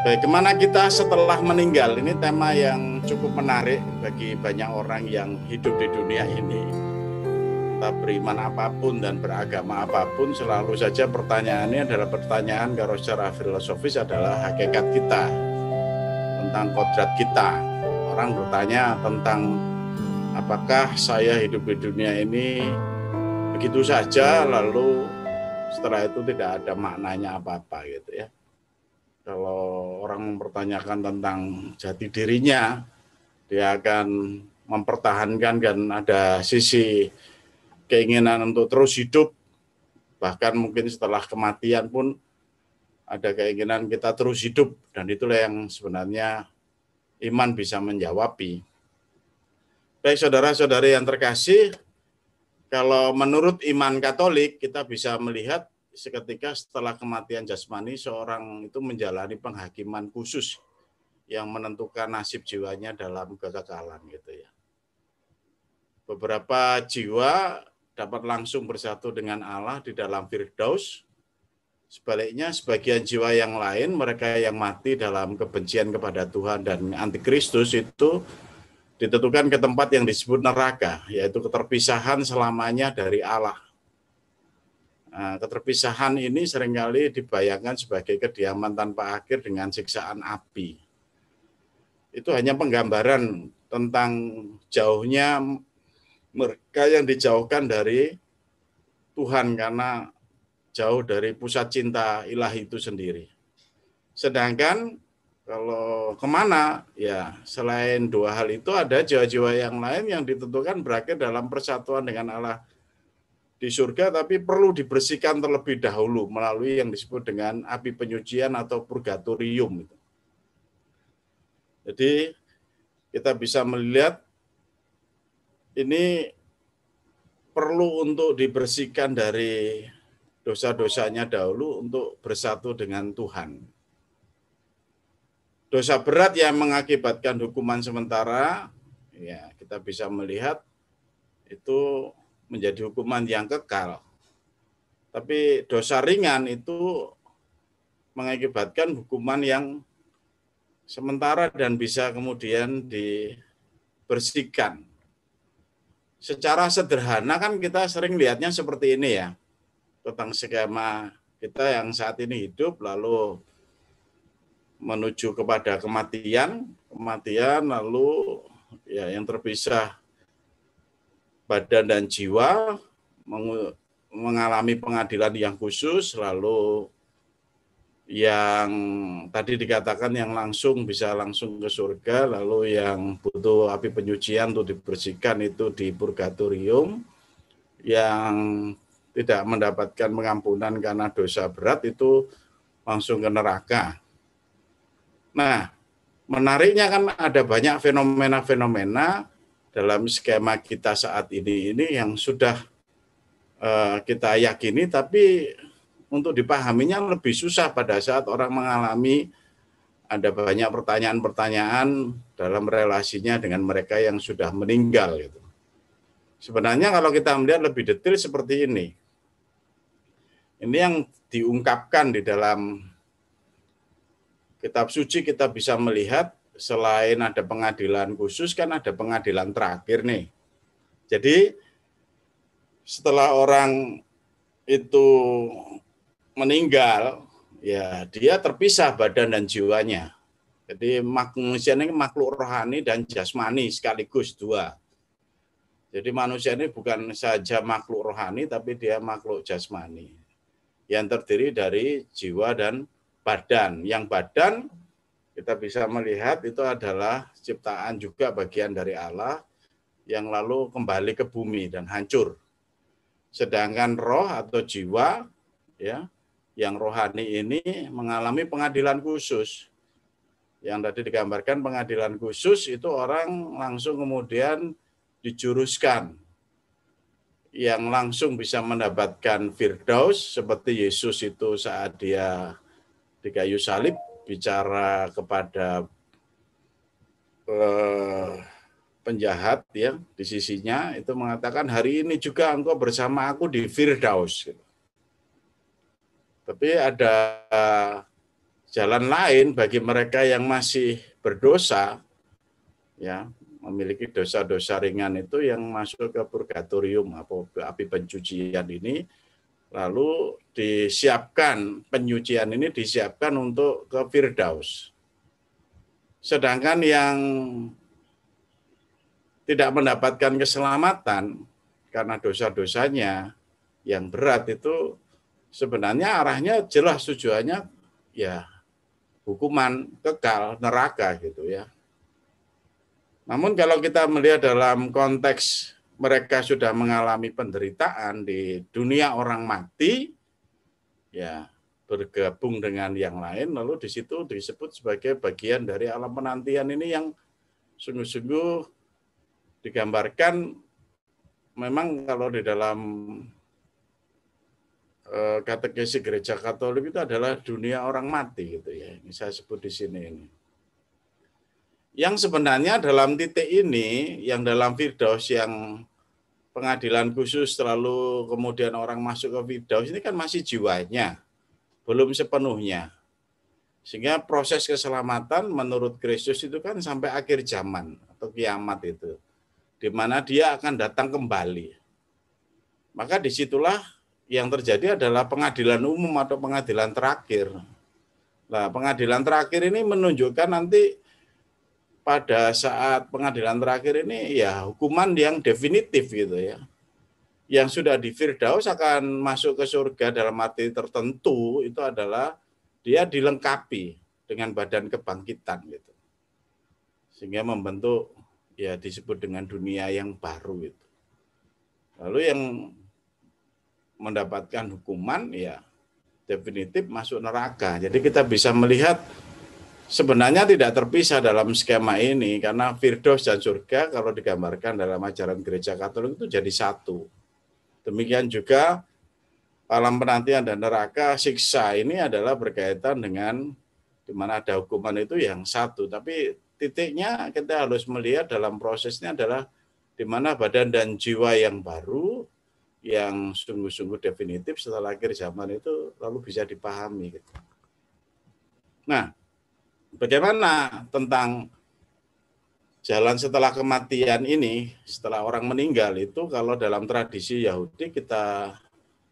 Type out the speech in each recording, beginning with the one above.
Bagaimana kita setelah meninggal ini tema yang cukup menarik bagi banyak orang yang hidup di dunia ini. Kita beriman apapun dan beragama apapun selalu saja pertanyaannya adalah pertanyaan kalau secara filosofis adalah hakikat kita tentang kodrat kita. Orang bertanya tentang apakah saya hidup di dunia ini begitu saja lalu setelah itu tidak ada maknanya apa-apa gitu ya kalau orang mempertanyakan tentang jati dirinya, dia akan mempertahankan dan ada sisi keinginan untuk terus hidup, bahkan mungkin setelah kematian pun ada keinginan kita terus hidup dan itulah yang sebenarnya iman bisa menjawabi. Baik saudara-saudari yang terkasih, kalau menurut iman Katolik kita bisa melihat seketika setelah kematian jasmani seorang itu menjalani penghakiman khusus yang menentukan nasib jiwanya dalam kekekalan gitu ya. Beberapa jiwa dapat langsung bersatu dengan Allah di dalam Firdaus. Sebaliknya sebagian jiwa yang lain mereka yang mati dalam kebencian kepada Tuhan dan antikristus itu ditentukan ke tempat yang disebut neraka yaitu keterpisahan selamanya dari Allah Nah, keterpisahan ini seringkali dibayangkan sebagai kediaman tanpa akhir dengan siksaan api. Itu hanya penggambaran tentang jauhnya mereka yang dijauhkan dari Tuhan karena jauh dari pusat cinta ilahi itu sendiri. Sedangkan kalau kemana, ya selain dua hal itu ada jiwa-jiwa yang lain yang ditentukan berakhir dalam persatuan dengan Allah di surga tapi perlu dibersihkan terlebih dahulu melalui yang disebut dengan api penyucian atau purgatorium. Jadi kita bisa melihat ini perlu untuk dibersihkan dari dosa-dosanya dahulu untuk bersatu dengan Tuhan. Dosa berat yang mengakibatkan hukuman sementara, ya kita bisa melihat itu menjadi hukuman yang kekal. Tapi dosa ringan itu mengakibatkan hukuman yang sementara dan bisa kemudian dibersihkan. Secara sederhana kan kita sering lihatnya seperti ini ya, tentang skema kita yang saat ini hidup lalu menuju kepada kematian, kematian lalu ya yang terpisah badan dan jiwa mengalami pengadilan yang khusus lalu yang tadi dikatakan yang langsung bisa langsung ke surga lalu yang butuh api penyucian untuk dibersihkan itu di purgatorium yang tidak mendapatkan pengampunan karena dosa berat itu langsung ke neraka. Nah, menariknya kan ada banyak fenomena-fenomena dalam skema kita saat ini ini yang sudah uh, kita yakini tapi untuk dipahaminya lebih susah pada saat orang mengalami ada banyak pertanyaan-pertanyaan dalam relasinya dengan mereka yang sudah meninggal gitu. Sebenarnya kalau kita melihat lebih detail seperti ini. Ini yang diungkapkan di dalam kitab suci kita bisa melihat selain ada pengadilan khusus kan ada pengadilan terakhir nih. Jadi setelah orang itu meninggal ya dia terpisah badan dan jiwanya. Jadi manusia ini makhluk rohani dan jasmani sekaligus dua. Jadi manusia ini bukan saja makhluk rohani tapi dia makhluk jasmani yang terdiri dari jiwa dan badan. Yang badan kita bisa melihat itu adalah ciptaan juga bagian dari Allah yang lalu kembali ke bumi dan hancur. Sedangkan roh atau jiwa ya yang rohani ini mengalami pengadilan khusus. Yang tadi digambarkan pengadilan khusus itu orang langsung kemudian dijuruskan yang langsung bisa mendapatkan firdaus seperti Yesus itu saat dia di kayu salib bicara kepada eh, penjahat ya di sisinya itu mengatakan hari ini juga engkau bersama aku di Firdaus. Gitu. Tapi ada jalan lain bagi mereka yang masih berdosa ya memiliki dosa-dosa ringan itu yang masuk ke purgatorium atau api pencucian ini lalu disiapkan penyucian ini disiapkan untuk ke Firdaus. Sedangkan yang tidak mendapatkan keselamatan karena dosa-dosanya yang berat itu sebenarnya arahnya jelas tujuannya ya hukuman kekal neraka gitu ya. Namun kalau kita melihat dalam konteks mereka sudah mengalami penderitaan di dunia orang mati, ya bergabung dengan yang lain, lalu di situ disebut sebagai bagian dari alam penantian ini yang sungguh-sungguh digambarkan memang kalau di dalam eh, kategori gereja Katolik itu adalah dunia orang mati gitu ya. Ini saya sebut di sini ini. Yang sebenarnya dalam titik ini, yang dalam Firdaus yang pengadilan khusus terlalu kemudian orang masuk ke Firdaus ini kan masih jiwanya belum sepenuhnya sehingga proses keselamatan menurut Kristus itu kan sampai akhir zaman atau kiamat itu di mana dia akan datang kembali maka disitulah yang terjadi adalah pengadilan umum atau pengadilan terakhir nah pengadilan terakhir ini menunjukkan nanti pada saat pengadilan terakhir ini ya hukuman yang definitif gitu ya. Yang sudah di Firdaus akan masuk ke surga dalam arti tertentu itu adalah dia dilengkapi dengan badan kebangkitan gitu. Sehingga membentuk ya disebut dengan dunia yang baru itu. Lalu yang mendapatkan hukuman ya definitif masuk neraka. Jadi kita bisa melihat sebenarnya tidak terpisah dalam skema ini karena Firdaus dan surga kalau digambarkan dalam ajaran gereja Katolik itu jadi satu. Demikian juga alam penantian dan neraka siksa ini adalah berkaitan dengan di mana ada hukuman itu yang satu, tapi titiknya kita harus melihat dalam prosesnya adalah di mana badan dan jiwa yang baru yang sungguh-sungguh definitif setelah akhir zaman itu lalu bisa dipahami. Gitu. Nah, bagaimana tentang jalan setelah kematian ini, setelah orang meninggal itu kalau dalam tradisi Yahudi kita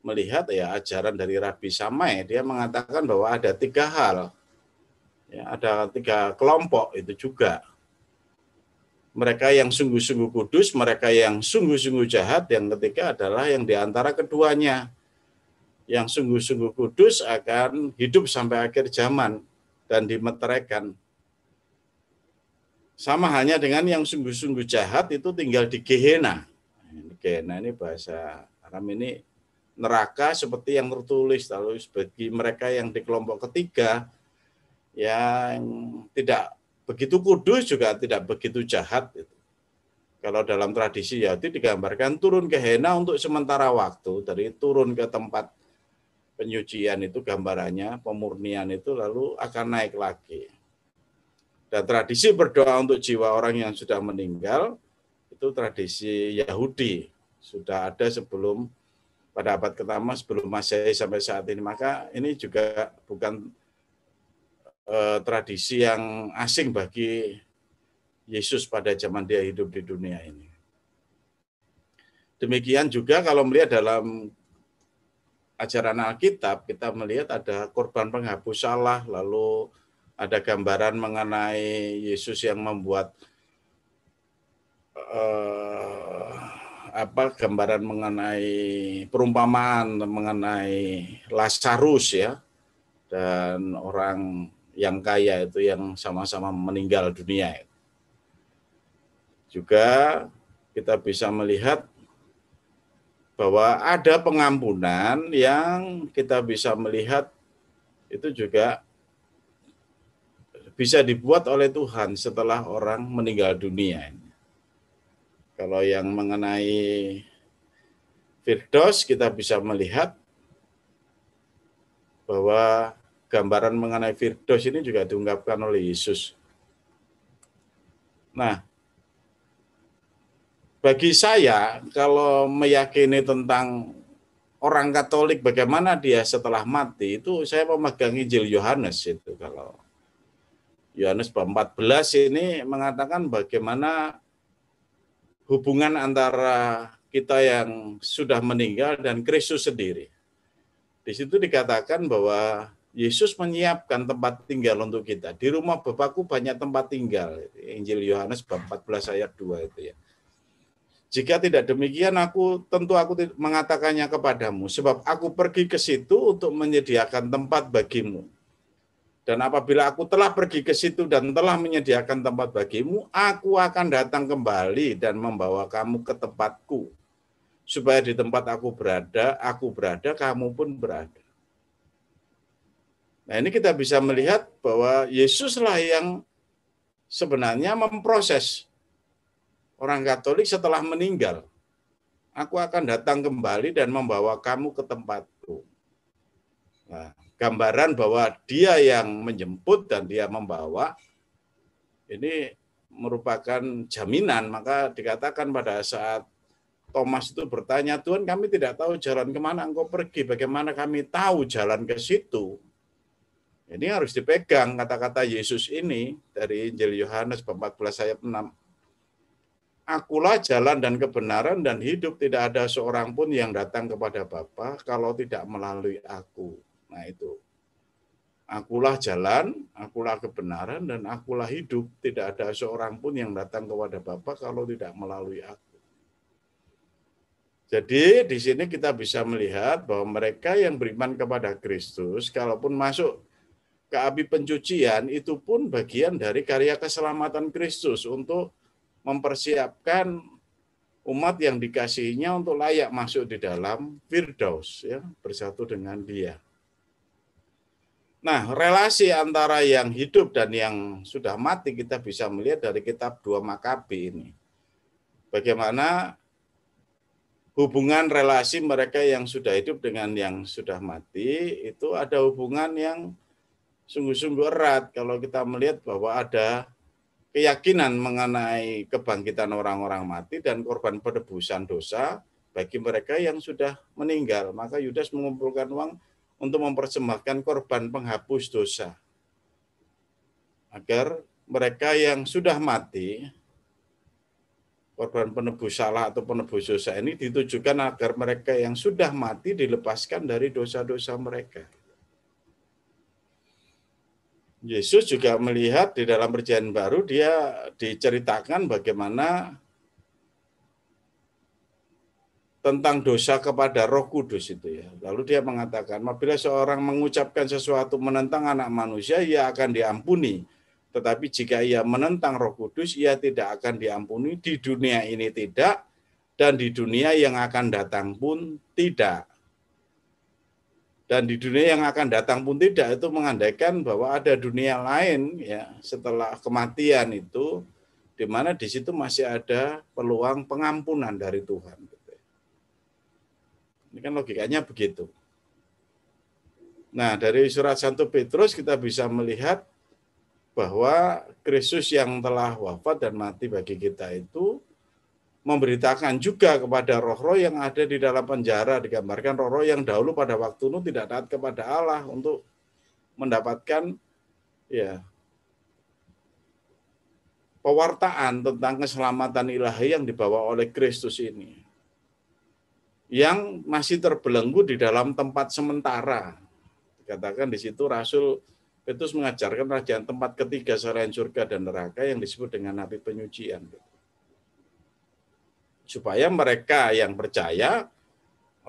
melihat ya ajaran dari Rabi Samai, dia mengatakan bahwa ada tiga hal, ya, ada tiga kelompok itu juga. Mereka yang sungguh-sungguh kudus, mereka yang sungguh-sungguh jahat, yang ketiga adalah yang diantara keduanya. Yang sungguh-sungguh kudus akan hidup sampai akhir zaman, dan dimeteraikan. Sama hanya dengan yang sungguh-sungguh jahat itu tinggal di Gehenna. Gehenna ini bahasa Arab ini neraka seperti yang tertulis. Lalu bagi mereka yang di kelompok ketiga yang tidak begitu kudus juga tidak begitu jahat. Kalau dalam tradisi Yahudi digambarkan turun ke Hena untuk sementara waktu, dari turun ke tempat penyucian itu gambarannya, pemurnian itu lalu akan naik lagi. Dan tradisi berdoa untuk jiwa orang yang sudah meninggal itu tradisi Yahudi sudah ada sebelum pada abad pertama sebelum Masehi sampai saat ini. Maka ini juga bukan eh, tradisi yang asing bagi Yesus pada zaman dia hidup di dunia ini. Demikian juga kalau melihat dalam ajaran Alkitab kita melihat ada korban penghapus salah, lalu ada gambaran mengenai Yesus yang membuat eh, apa gambaran mengenai perumpamaan mengenai Lazarus ya dan orang yang kaya itu yang sama-sama meninggal dunia. Juga kita bisa melihat bahwa ada pengampunan yang kita bisa melihat itu juga bisa dibuat oleh Tuhan setelah orang meninggal dunia. Kalau yang mengenai Firdos kita bisa melihat bahwa gambaran mengenai Firdos ini juga diungkapkan oleh Yesus. Nah, bagi saya kalau meyakini tentang orang Katolik bagaimana dia setelah mati itu saya memegang Injil Yohanes itu kalau Yohanes 14 ini mengatakan bagaimana hubungan antara kita yang sudah meninggal dan Kristus sendiri. Di situ dikatakan bahwa Yesus menyiapkan tempat tinggal untuk kita. Di rumah Bapakku banyak tempat tinggal. Injil Yohanes 14 ayat 2 itu ya. Jika tidak demikian, aku tentu aku mengatakannya kepadamu, sebab aku pergi ke situ untuk menyediakan tempat bagimu. Dan apabila aku telah pergi ke situ dan telah menyediakan tempat bagimu, aku akan datang kembali dan membawa kamu ke tempatku, supaya di tempat aku berada, aku berada, kamu pun berada. Nah ini kita bisa melihat bahwa Yesuslah yang sebenarnya memproses orang Katolik setelah meninggal, aku akan datang kembali dan membawa kamu ke tempatku. Nah, gambaran bahwa dia yang menjemput dan dia membawa ini merupakan jaminan. Maka dikatakan pada saat Thomas itu bertanya, Tuhan kami tidak tahu jalan kemana engkau pergi, bagaimana kami tahu jalan ke situ. Ini harus dipegang kata-kata Yesus ini dari Injil Yohanes 14 ayat 6 akulah jalan dan kebenaran dan hidup tidak ada seorang pun yang datang kepada Bapa kalau tidak melalui aku. Nah itu. Akulah jalan, akulah kebenaran dan akulah hidup. Tidak ada seorang pun yang datang kepada Bapa kalau tidak melalui aku. Jadi di sini kita bisa melihat bahwa mereka yang beriman kepada Kristus, kalaupun masuk ke api pencucian, itu pun bagian dari karya keselamatan Kristus untuk mempersiapkan umat yang dikasihnya untuk layak masuk di dalam Firdaus ya bersatu dengan dia. Nah, relasi antara yang hidup dan yang sudah mati kita bisa melihat dari kitab 2 Makabi ini. Bagaimana hubungan relasi mereka yang sudah hidup dengan yang sudah mati itu ada hubungan yang sungguh-sungguh erat kalau kita melihat bahwa ada keyakinan mengenai kebangkitan orang-orang mati dan korban penebusan dosa bagi mereka yang sudah meninggal. Maka Yudas mengumpulkan uang untuk mempersembahkan korban penghapus dosa. Agar mereka yang sudah mati, korban penebus salah atau penebus dosa ini ditujukan agar mereka yang sudah mati dilepaskan dari dosa-dosa mereka. Yesus juga melihat di dalam perjanjian baru dia diceritakan bagaimana tentang dosa kepada Roh Kudus itu ya. Lalu dia mengatakan, apabila seorang mengucapkan sesuatu menentang anak manusia, ia akan diampuni. Tetapi jika ia menentang Roh Kudus, ia tidak akan diampuni di dunia ini tidak dan di dunia yang akan datang pun tidak dan di dunia yang akan datang pun tidak itu mengandaikan bahwa ada dunia lain ya setelah kematian itu di mana di situ masih ada peluang pengampunan dari Tuhan. Gitu ya. Ini kan logikanya begitu. Nah, dari surat Santo Petrus kita bisa melihat bahwa Kristus yang telah wafat dan mati bagi kita itu memberitakan juga kepada roh-roh yang ada di dalam penjara digambarkan roh-roh yang dahulu pada waktu itu tidak taat kepada Allah untuk mendapatkan ya pewartaan tentang keselamatan ilahi yang dibawa oleh Kristus ini yang masih terbelenggu di dalam tempat sementara. Dikatakan di situ Rasul Petrus mengajarkan rajaan tempat ketiga selain surga dan neraka yang disebut dengan api penyucian. Gitu supaya mereka yang percaya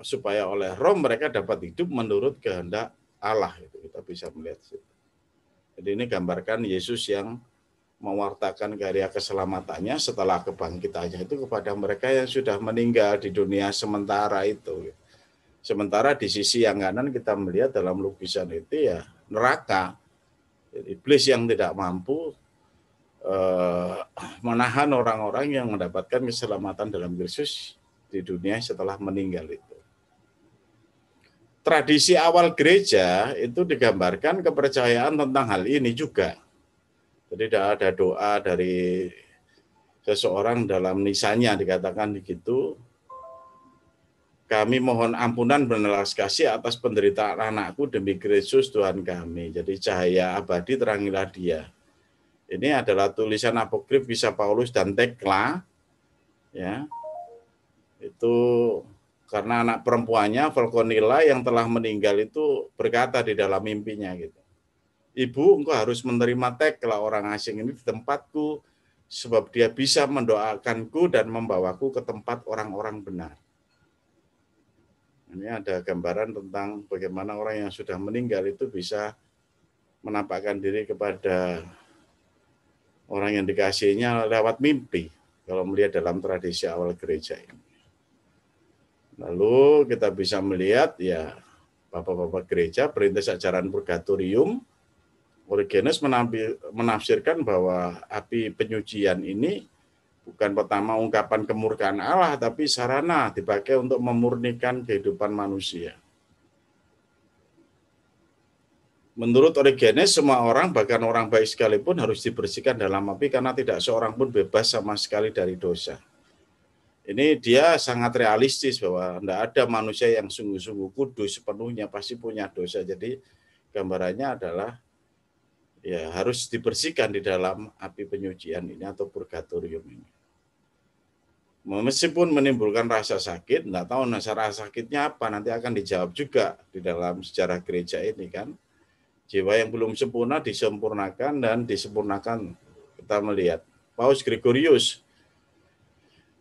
supaya oleh roh mereka dapat hidup menurut kehendak Allah itu kita bisa melihat situ. Jadi ini gambarkan Yesus yang mewartakan karya keselamatannya setelah kebangkitannya itu kepada mereka yang sudah meninggal di dunia sementara itu. Sementara di sisi yang kanan kita melihat dalam lukisan itu ya neraka. Iblis yang tidak mampu Eh, menahan orang-orang yang mendapatkan keselamatan dalam Kristus di dunia setelah meninggal itu. Tradisi awal gereja itu digambarkan kepercayaan tentang hal ini juga. Jadi tidak ada doa dari seseorang dalam nisanya dikatakan begitu. Kami mohon ampunan benelas kasih atas penderitaan anakku demi Kristus Tuhan kami. Jadi cahaya abadi terangilah dia. Ini adalah tulisan apokrif bisa Paulus dan Tekla. Ya. Itu karena anak perempuannya Falconilla yang telah meninggal itu berkata di dalam mimpinya gitu. Ibu, engkau harus menerima Tekla orang asing ini di tempatku sebab dia bisa mendoakanku dan membawaku ke tempat orang-orang benar. Ini ada gambaran tentang bagaimana orang yang sudah meninggal itu bisa menampakkan diri kepada orang yang dikasihnya lewat mimpi kalau melihat dalam tradisi awal gereja ini. Lalu kita bisa melihat ya Bapak-bapak gereja perintis ajaran purgatorium Origenes menampil, menafsirkan bahwa api penyucian ini bukan pertama ungkapan kemurkaan Allah tapi sarana dipakai untuk memurnikan kehidupan manusia. menurut Origenes semua orang bahkan orang baik sekalipun harus dibersihkan dalam api karena tidak seorang pun bebas sama sekali dari dosa. Ini dia sangat realistis bahwa tidak ada manusia yang sungguh-sungguh kudus sepenuhnya pasti punya dosa. Jadi gambarannya adalah ya harus dibersihkan di dalam api penyucian ini atau purgatorium ini. Meskipun menimbulkan rasa sakit, tidak tahu rasa sakitnya apa, nanti akan dijawab juga di dalam sejarah gereja ini kan jiwa yang belum sempurna disempurnakan dan disempurnakan. Kita melihat Paus Gregorius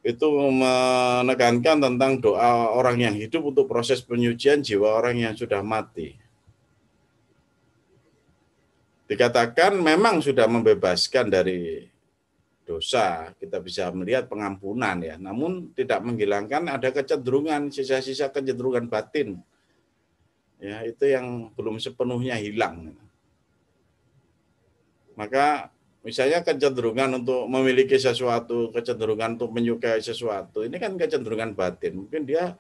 itu menekankan tentang doa orang yang hidup untuk proses penyucian jiwa orang yang sudah mati. Dikatakan memang sudah membebaskan dari dosa, kita bisa melihat pengampunan ya, namun tidak menghilangkan ada kecenderungan sisa-sisa kecenderungan batin ya itu yang belum sepenuhnya hilang. Maka misalnya kecenderungan untuk memiliki sesuatu, kecenderungan untuk menyukai sesuatu, ini kan kecenderungan batin. Mungkin dia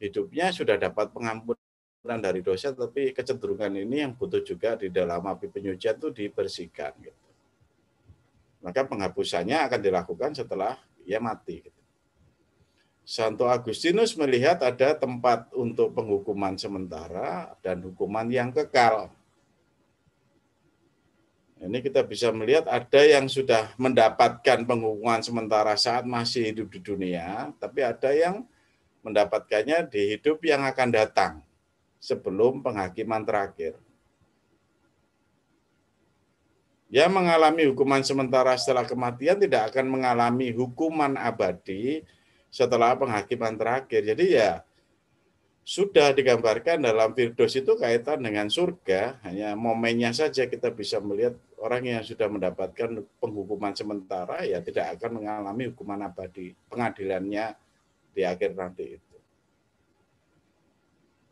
hidupnya sudah dapat pengampunan dari dosa, tapi kecenderungan ini yang butuh juga di dalam api penyucian itu dibersihkan. Gitu. Maka penghapusannya akan dilakukan setelah ia mati. Gitu. Santo Agustinus melihat ada tempat untuk penghukuman sementara dan hukuman yang kekal. Ini kita bisa melihat ada yang sudah mendapatkan penghukuman sementara saat masih hidup di dunia, tapi ada yang mendapatkannya di hidup yang akan datang sebelum penghakiman terakhir. Yang mengalami hukuman sementara setelah kematian tidak akan mengalami hukuman abadi setelah penghakiman terakhir. Jadi ya sudah digambarkan dalam Firdos itu kaitan dengan surga, hanya momennya saja kita bisa melihat orang yang sudah mendapatkan penghukuman sementara ya tidak akan mengalami hukuman abadi pengadilannya di akhir nanti itu.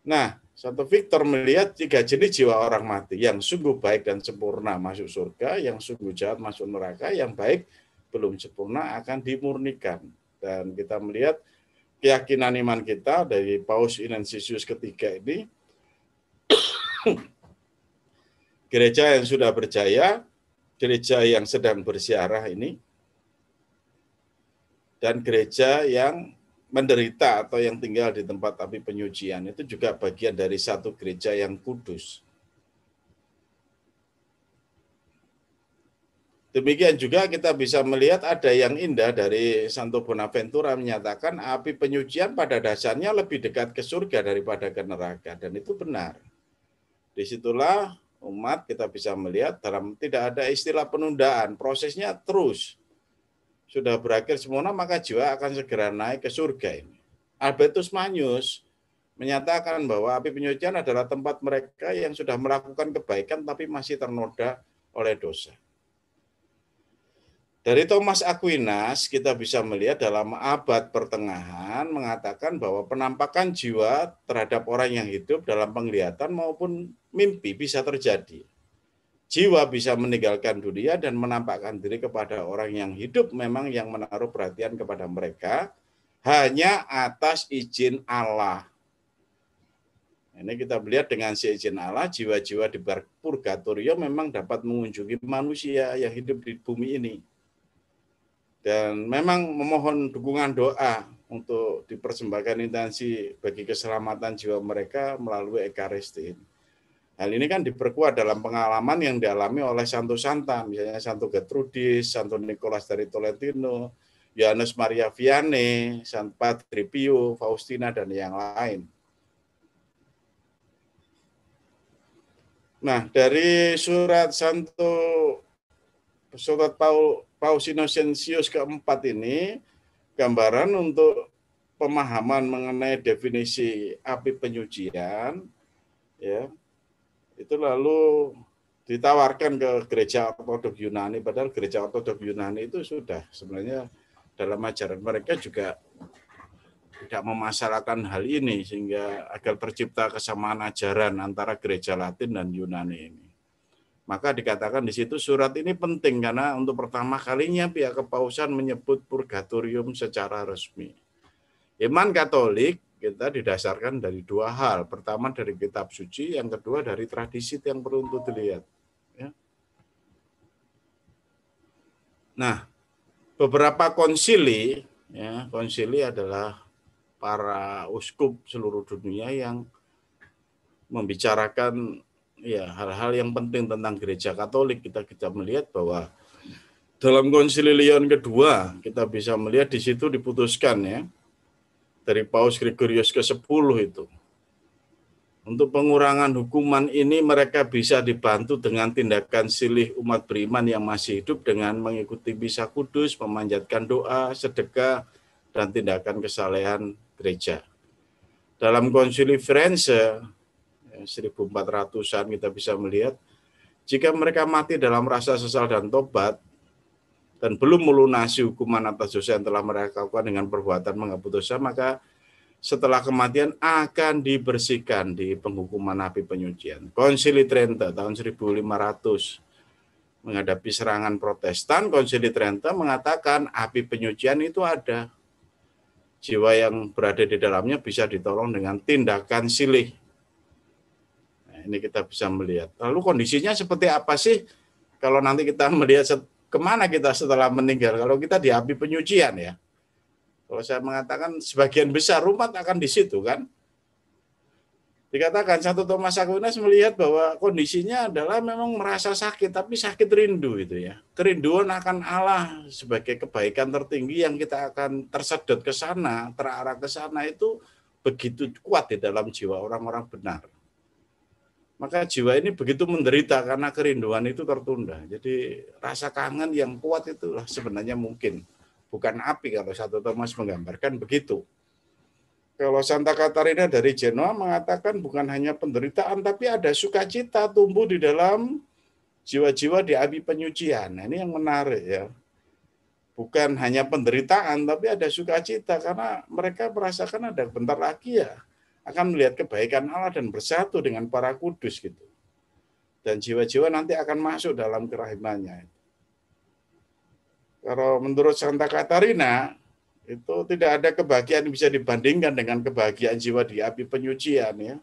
Nah, Santo Victor melihat tiga jenis jiwa orang mati, yang sungguh baik dan sempurna masuk surga, yang sungguh jahat masuk neraka, yang baik belum sempurna akan dimurnikan. Dan kita melihat keyakinan iman kita dari Paus Inensisius ketiga ini, gereja yang sudah berjaya, gereja yang sedang bersiarah ini, dan gereja yang menderita atau yang tinggal di tempat api penyucian itu juga bagian dari satu gereja yang kudus Demikian juga kita bisa melihat ada yang indah dari Santo Bonaventura menyatakan api penyucian pada dasarnya lebih dekat ke surga daripada ke neraka dan itu benar. Disitulah umat kita bisa melihat dalam tidak ada istilah penundaan, prosesnya terus sudah berakhir semuanya maka jiwa akan segera naik ke surga ini. Albertus Magnus menyatakan bahwa api penyucian adalah tempat mereka yang sudah melakukan kebaikan tapi masih ternoda oleh dosa. Dari Thomas Aquinas kita bisa melihat dalam abad pertengahan mengatakan bahwa penampakan jiwa terhadap orang yang hidup dalam penglihatan maupun mimpi bisa terjadi. Jiwa bisa meninggalkan dunia dan menampakkan diri kepada orang yang hidup memang yang menaruh perhatian kepada mereka hanya atas izin Allah. Ini kita melihat dengan si izin Allah, jiwa-jiwa di purgatorio memang dapat mengunjungi manusia yang hidup di bumi ini dan memang memohon dukungan doa untuk dipersembahkan intensi bagi keselamatan jiwa mereka melalui Ekaristi Hal ini kan diperkuat dalam pengalaman yang dialami oleh Santo Santa, misalnya Santo Gertrudis, Santo Nicholas dari Tolentino, Yohanes Maria Vianney, San Padre Pio, Faustina, dan yang lain. Nah, dari surat Santo Surat Paul Paus Innocentius keempat ini gambaran untuk pemahaman mengenai definisi api penyucian ya itu lalu ditawarkan ke gereja ortodok Yunani padahal gereja ortodok Yunani itu sudah sebenarnya dalam ajaran mereka juga tidak memasalahkan hal ini sehingga agar tercipta kesamaan ajaran antara gereja Latin dan Yunani ini. Maka dikatakan di situ surat ini penting karena untuk pertama kalinya pihak kepausan menyebut purgatorium secara resmi. Iman Katolik kita didasarkan dari dua hal. Pertama dari kitab suci, yang kedua dari tradisi yang perlu untuk dilihat. Ya. Nah, beberapa konsili, ya, konsili adalah para uskup seluruh dunia yang membicarakan ya hal-hal yang penting tentang gereja Katolik kita kita melihat bahwa dalam Konsili Lyon kedua kita bisa melihat di situ diputuskan ya dari Paus Gregorius ke-10 itu untuk pengurangan hukuman ini mereka bisa dibantu dengan tindakan silih umat beriman yang masih hidup dengan mengikuti Bisa kudus, memanjatkan doa, sedekah, dan tindakan kesalehan gereja. Dalam konsili Firenze, 1400-an kita bisa melihat jika mereka mati dalam rasa sesal dan tobat dan belum melunasi hukuman atas dosa yang telah mereka lakukan dengan perbuatan mengabut dosa maka setelah kematian akan dibersihkan di penghukuman api penyucian. Konsili Trento tahun 1500 menghadapi serangan Protestan, Konsili Trento mengatakan api penyucian itu ada. Jiwa yang berada di dalamnya bisa ditolong dengan tindakan silih ini kita bisa melihat. Lalu kondisinya seperti apa sih kalau nanti kita melihat kemana kita setelah meninggal? Kalau kita di api penyucian ya. Kalau saya mengatakan sebagian besar umat akan di situ kan. Dikatakan satu Thomas Aquinas melihat bahwa kondisinya adalah memang merasa sakit, tapi sakit rindu itu ya. Kerinduan akan Allah sebagai kebaikan tertinggi yang kita akan tersedot ke sana, terarah ke sana itu begitu kuat di dalam jiwa orang-orang benar maka jiwa ini begitu menderita karena kerinduan itu tertunda. Jadi rasa kangen yang kuat itu sebenarnya mungkin. Bukan api kalau satu Thomas menggambarkan begitu. Kalau Santa Katarina dari Genoa mengatakan bukan hanya penderitaan, tapi ada sukacita tumbuh di dalam jiwa-jiwa di api penyucian. Nah, ini yang menarik ya. Bukan hanya penderitaan, tapi ada sukacita karena mereka merasakan ada bentar lagi ya akan melihat kebaikan Allah dan bersatu dengan para kudus gitu. Dan jiwa-jiwa nanti akan masuk dalam kerahimannya. Kalau menurut Santa Katarina, itu tidak ada kebahagiaan yang bisa dibandingkan dengan kebahagiaan jiwa di api penyucian ya.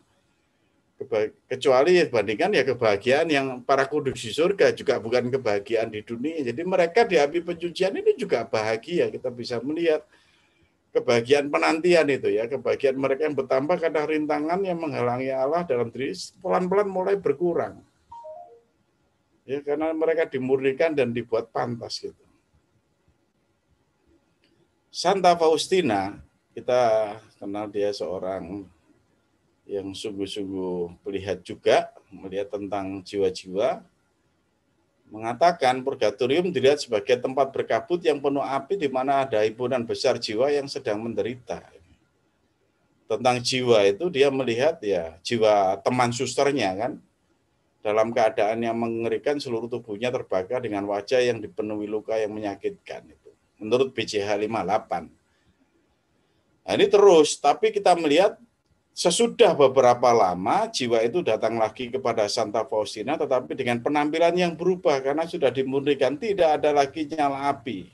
Kecuali dibandingkan ya kebahagiaan yang para kudus di surga juga bukan kebahagiaan di dunia. Jadi mereka di api penyucian ini juga bahagia. Kita bisa melihat kebahagiaan penantian itu ya, kebahagiaan mereka yang bertambah karena rintangan yang menghalangi Allah dalam diri pelan-pelan mulai berkurang. Ya, karena mereka dimurnikan dan dibuat pantas gitu. Santa Faustina, kita kenal dia seorang yang sungguh-sungguh melihat juga, melihat tentang jiwa-jiwa, mengatakan purgatorium dilihat sebagai tempat berkabut yang penuh api di mana ada himpunan besar jiwa yang sedang menderita. Tentang jiwa itu dia melihat ya jiwa teman susternya kan dalam keadaan yang mengerikan seluruh tubuhnya terbakar dengan wajah yang dipenuhi luka yang menyakitkan itu. Menurut BCH 58. Nah, ini terus tapi kita melihat Sesudah beberapa lama jiwa itu datang lagi kepada Santa Faustina tetapi dengan penampilan yang berubah karena sudah dimurnikan tidak ada lagi nyala api.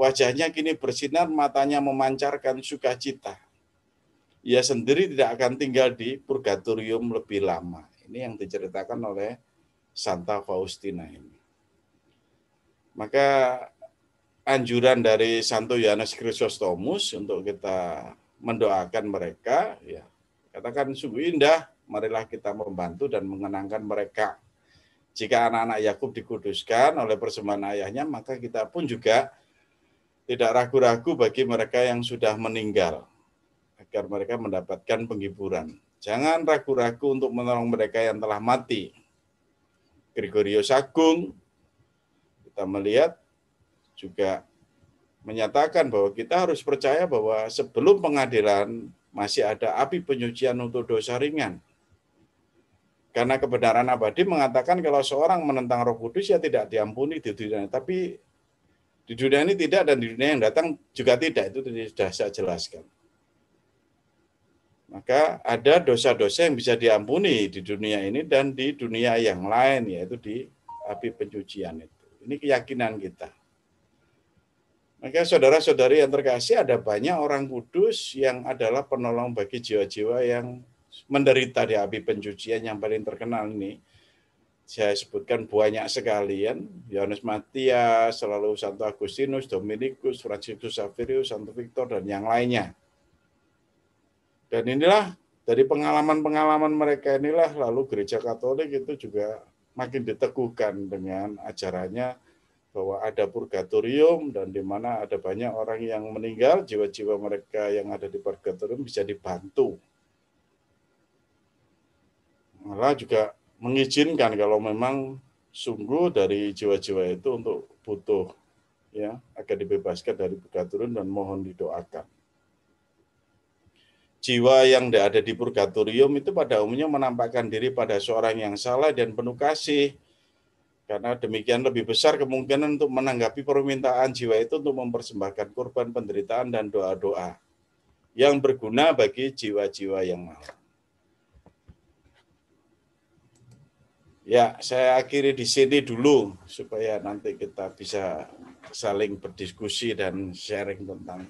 Wajahnya kini bersinar, matanya memancarkan sukacita. Ia sendiri tidak akan tinggal di purgatorium lebih lama. Ini yang diceritakan oleh Santa Faustina ini. Maka anjuran dari Santo Yohanes Chrysostomus untuk kita mendoakan mereka ya Katakan sungguh indah, marilah kita membantu dan mengenangkan mereka. Jika anak-anak Yakub dikuduskan oleh persembahan ayahnya, maka kita pun juga tidak ragu-ragu bagi mereka yang sudah meninggal agar mereka mendapatkan penghiburan. Jangan ragu-ragu untuk menolong mereka yang telah mati. Gregorio Agung kita melihat juga menyatakan bahwa kita harus percaya bahwa sebelum pengadilan masih ada api penyucian untuk dosa ringan. Karena kebenaran abadi mengatakan kalau seorang menentang roh kudus ya tidak diampuni di dunia. Tapi di dunia ini tidak dan di dunia yang datang juga tidak. Itu sudah saya jelaskan. Maka ada dosa-dosa yang bisa diampuni di dunia ini dan di dunia yang lain, yaitu di api pencucian itu. Ini keyakinan kita. Maka saudara-saudari yang terkasih ada banyak orang kudus yang adalah penolong bagi jiwa-jiwa yang menderita di api pencucian yang paling terkenal ini. Saya sebutkan banyak sekalian, Yohanes Matias, selalu Santo Agustinus, Dominikus, Franciscus Saverius, Santo Victor, dan yang lainnya. Dan inilah dari pengalaman-pengalaman mereka inilah lalu gereja Katolik itu juga makin diteguhkan dengan ajarannya bahwa ada purgatorium dan di mana ada banyak orang yang meninggal, jiwa-jiwa mereka yang ada di purgatorium bisa dibantu. Allah juga mengizinkan kalau memang sungguh dari jiwa-jiwa itu untuk butuh ya agar dibebaskan dari purgatorium dan mohon didoakan. Jiwa yang tidak ada di purgatorium itu pada umumnya menampakkan diri pada seorang yang salah dan penuh kasih karena demikian lebih besar kemungkinan untuk menanggapi permintaan jiwa itu untuk mempersembahkan korban penderitaan dan doa-doa yang berguna bagi jiwa-jiwa yang malang. Ya, saya akhiri di sini dulu supaya nanti kita bisa saling berdiskusi dan sharing tentang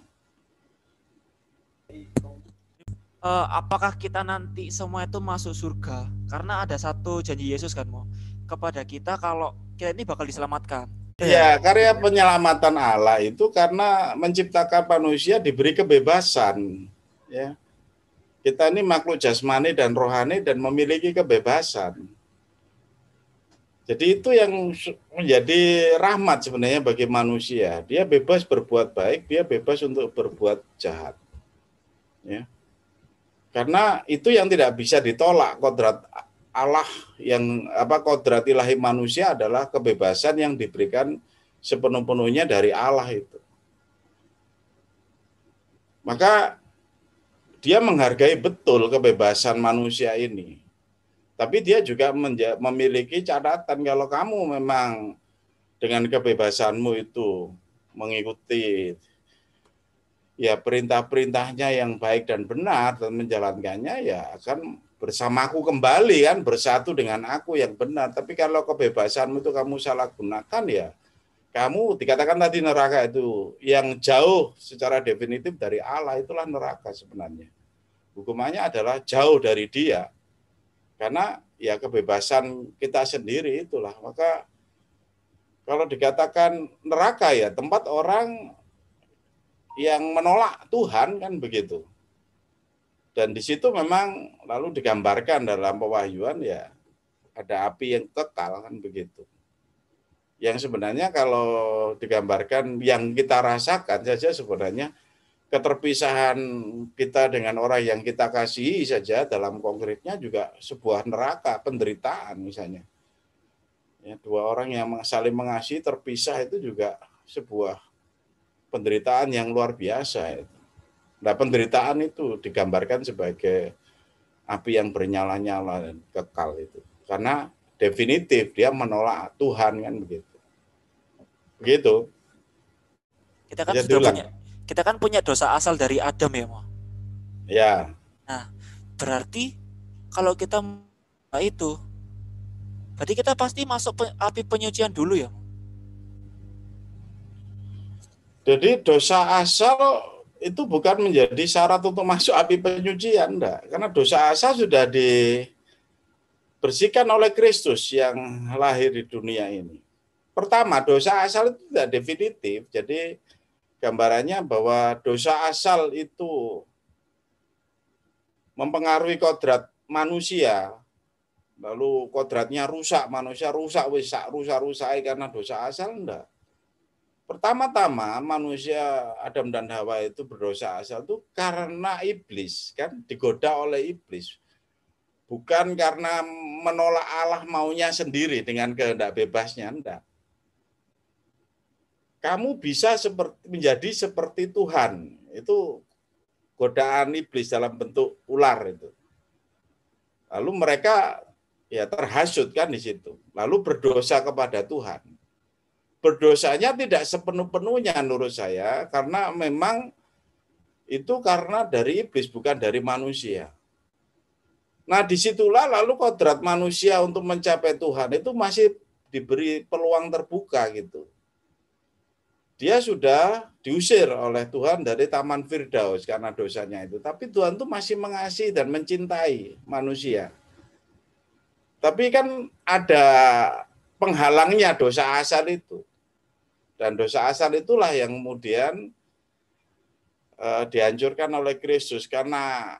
uh, apakah kita nanti semua itu masuk surga? Karena ada satu janji Yesus kan, mau kepada kita kalau kita ini bakal diselamatkan. Ya, karya penyelamatan Allah itu karena menciptakan manusia diberi kebebasan, ya. Kita ini makhluk jasmani dan rohani dan memiliki kebebasan. Jadi itu yang menjadi rahmat sebenarnya bagi manusia. Dia bebas berbuat baik, dia bebas untuk berbuat jahat. Ya. Karena itu yang tidak bisa ditolak kodrat Allah yang apa kodrati lahir manusia adalah kebebasan yang diberikan sepenuh-penuhnya dari Allah itu. Maka dia menghargai betul kebebasan manusia ini. Tapi dia juga memiliki catatan kalau kamu memang dengan kebebasanmu itu mengikuti ya perintah-perintahnya yang baik dan benar dan menjalankannya ya akan bersamaku kembali kan bersatu dengan aku yang benar tapi kalau kebebasanmu itu kamu salah gunakan ya kamu dikatakan tadi neraka itu yang jauh secara definitif dari Allah itulah neraka sebenarnya hukumannya adalah jauh dari dia karena ya kebebasan kita sendiri itulah maka kalau dikatakan neraka ya tempat orang yang menolak Tuhan kan begitu dan di situ memang lalu digambarkan dalam pewahyuan ya ada api yang kekal kan begitu. Yang sebenarnya kalau digambarkan yang kita rasakan saja sebenarnya keterpisahan kita dengan orang yang kita kasihi saja dalam konkretnya juga sebuah neraka penderitaan misalnya ya, dua orang yang saling mengasihi terpisah itu juga sebuah penderitaan yang luar biasa Nah penderitaan itu digambarkan sebagai api yang bernyala-nyala dan kekal itu. Karena definitif dia menolak Tuhan kan begitu. Begitu. Kita kan sudah punya kita kan punya dosa asal dari Adam ya, Mo. Ya. Nah, berarti kalau kita itu berarti kita pasti masuk api penyucian dulu ya. Jadi dosa asal itu bukan menjadi syarat untuk masuk api penyucian, enggak. Karena dosa asal sudah dibersihkan oleh Kristus yang lahir di dunia ini. Pertama, dosa asal itu tidak definitif. Jadi gambarannya bahwa dosa asal itu mempengaruhi kodrat manusia. Lalu kodratnya rusak, manusia rusak, rusak, rusak, rusak karena dosa asal enggak pertama-tama manusia Adam dan Hawa itu berdosa asal itu karena iblis kan digoda oleh iblis bukan karena menolak Allah maunya sendiri dengan kehendak bebasnya enggak kamu bisa seperti menjadi seperti Tuhan itu godaan iblis dalam bentuk ular itu lalu mereka ya terhasut kan di situ lalu berdosa kepada Tuhan berdosanya tidak sepenuh-penuhnya menurut saya karena memang itu karena dari iblis bukan dari manusia. Nah disitulah lalu kodrat manusia untuk mencapai Tuhan itu masih diberi peluang terbuka gitu. Dia sudah diusir oleh Tuhan dari Taman Firdaus karena dosanya itu. Tapi Tuhan itu masih mengasihi dan mencintai manusia. Tapi kan ada penghalangnya dosa asal itu dan dosa asal itulah yang kemudian eh, dihancurkan oleh Kristus karena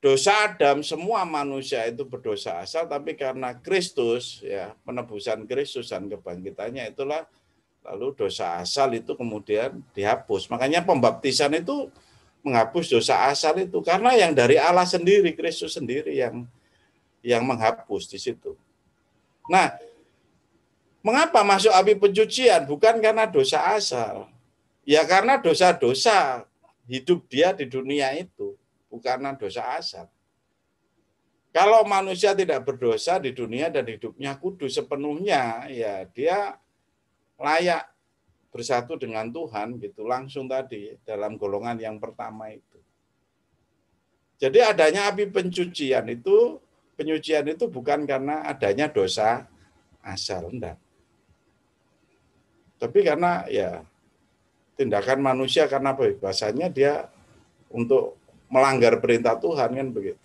dosa Adam semua manusia itu berdosa asal tapi karena Kristus ya penebusan Kristus dan kebangkitannya itulah lalu dosa asal itu kemudian dihapus makanya pembaptisan itu menghapus dosa asal itu karena yang dari Allah sendiri Kristus sendiri yang yang menghapus di situ nah Mengapa masuk api pencucian? Bukan karena dosa asal. Ya karena dosa-dosa hidup dia di dunia itu. Bukan karena dosa asal. Kalau manusia tidak berdosa di dunia dan hidupnya kudus sepenuhnya, ya dia layak bersatu dengan Tuhan gitu langsung tadi dalam golongan yang pertama itu. Jadi adanya api pencucian itu penyucian itu bukan karena adanya dosa asal enggak. Tapi karena ya tindakan manusia karena bebasannya dia untuk melanggar perintah Tuhan kan begitu.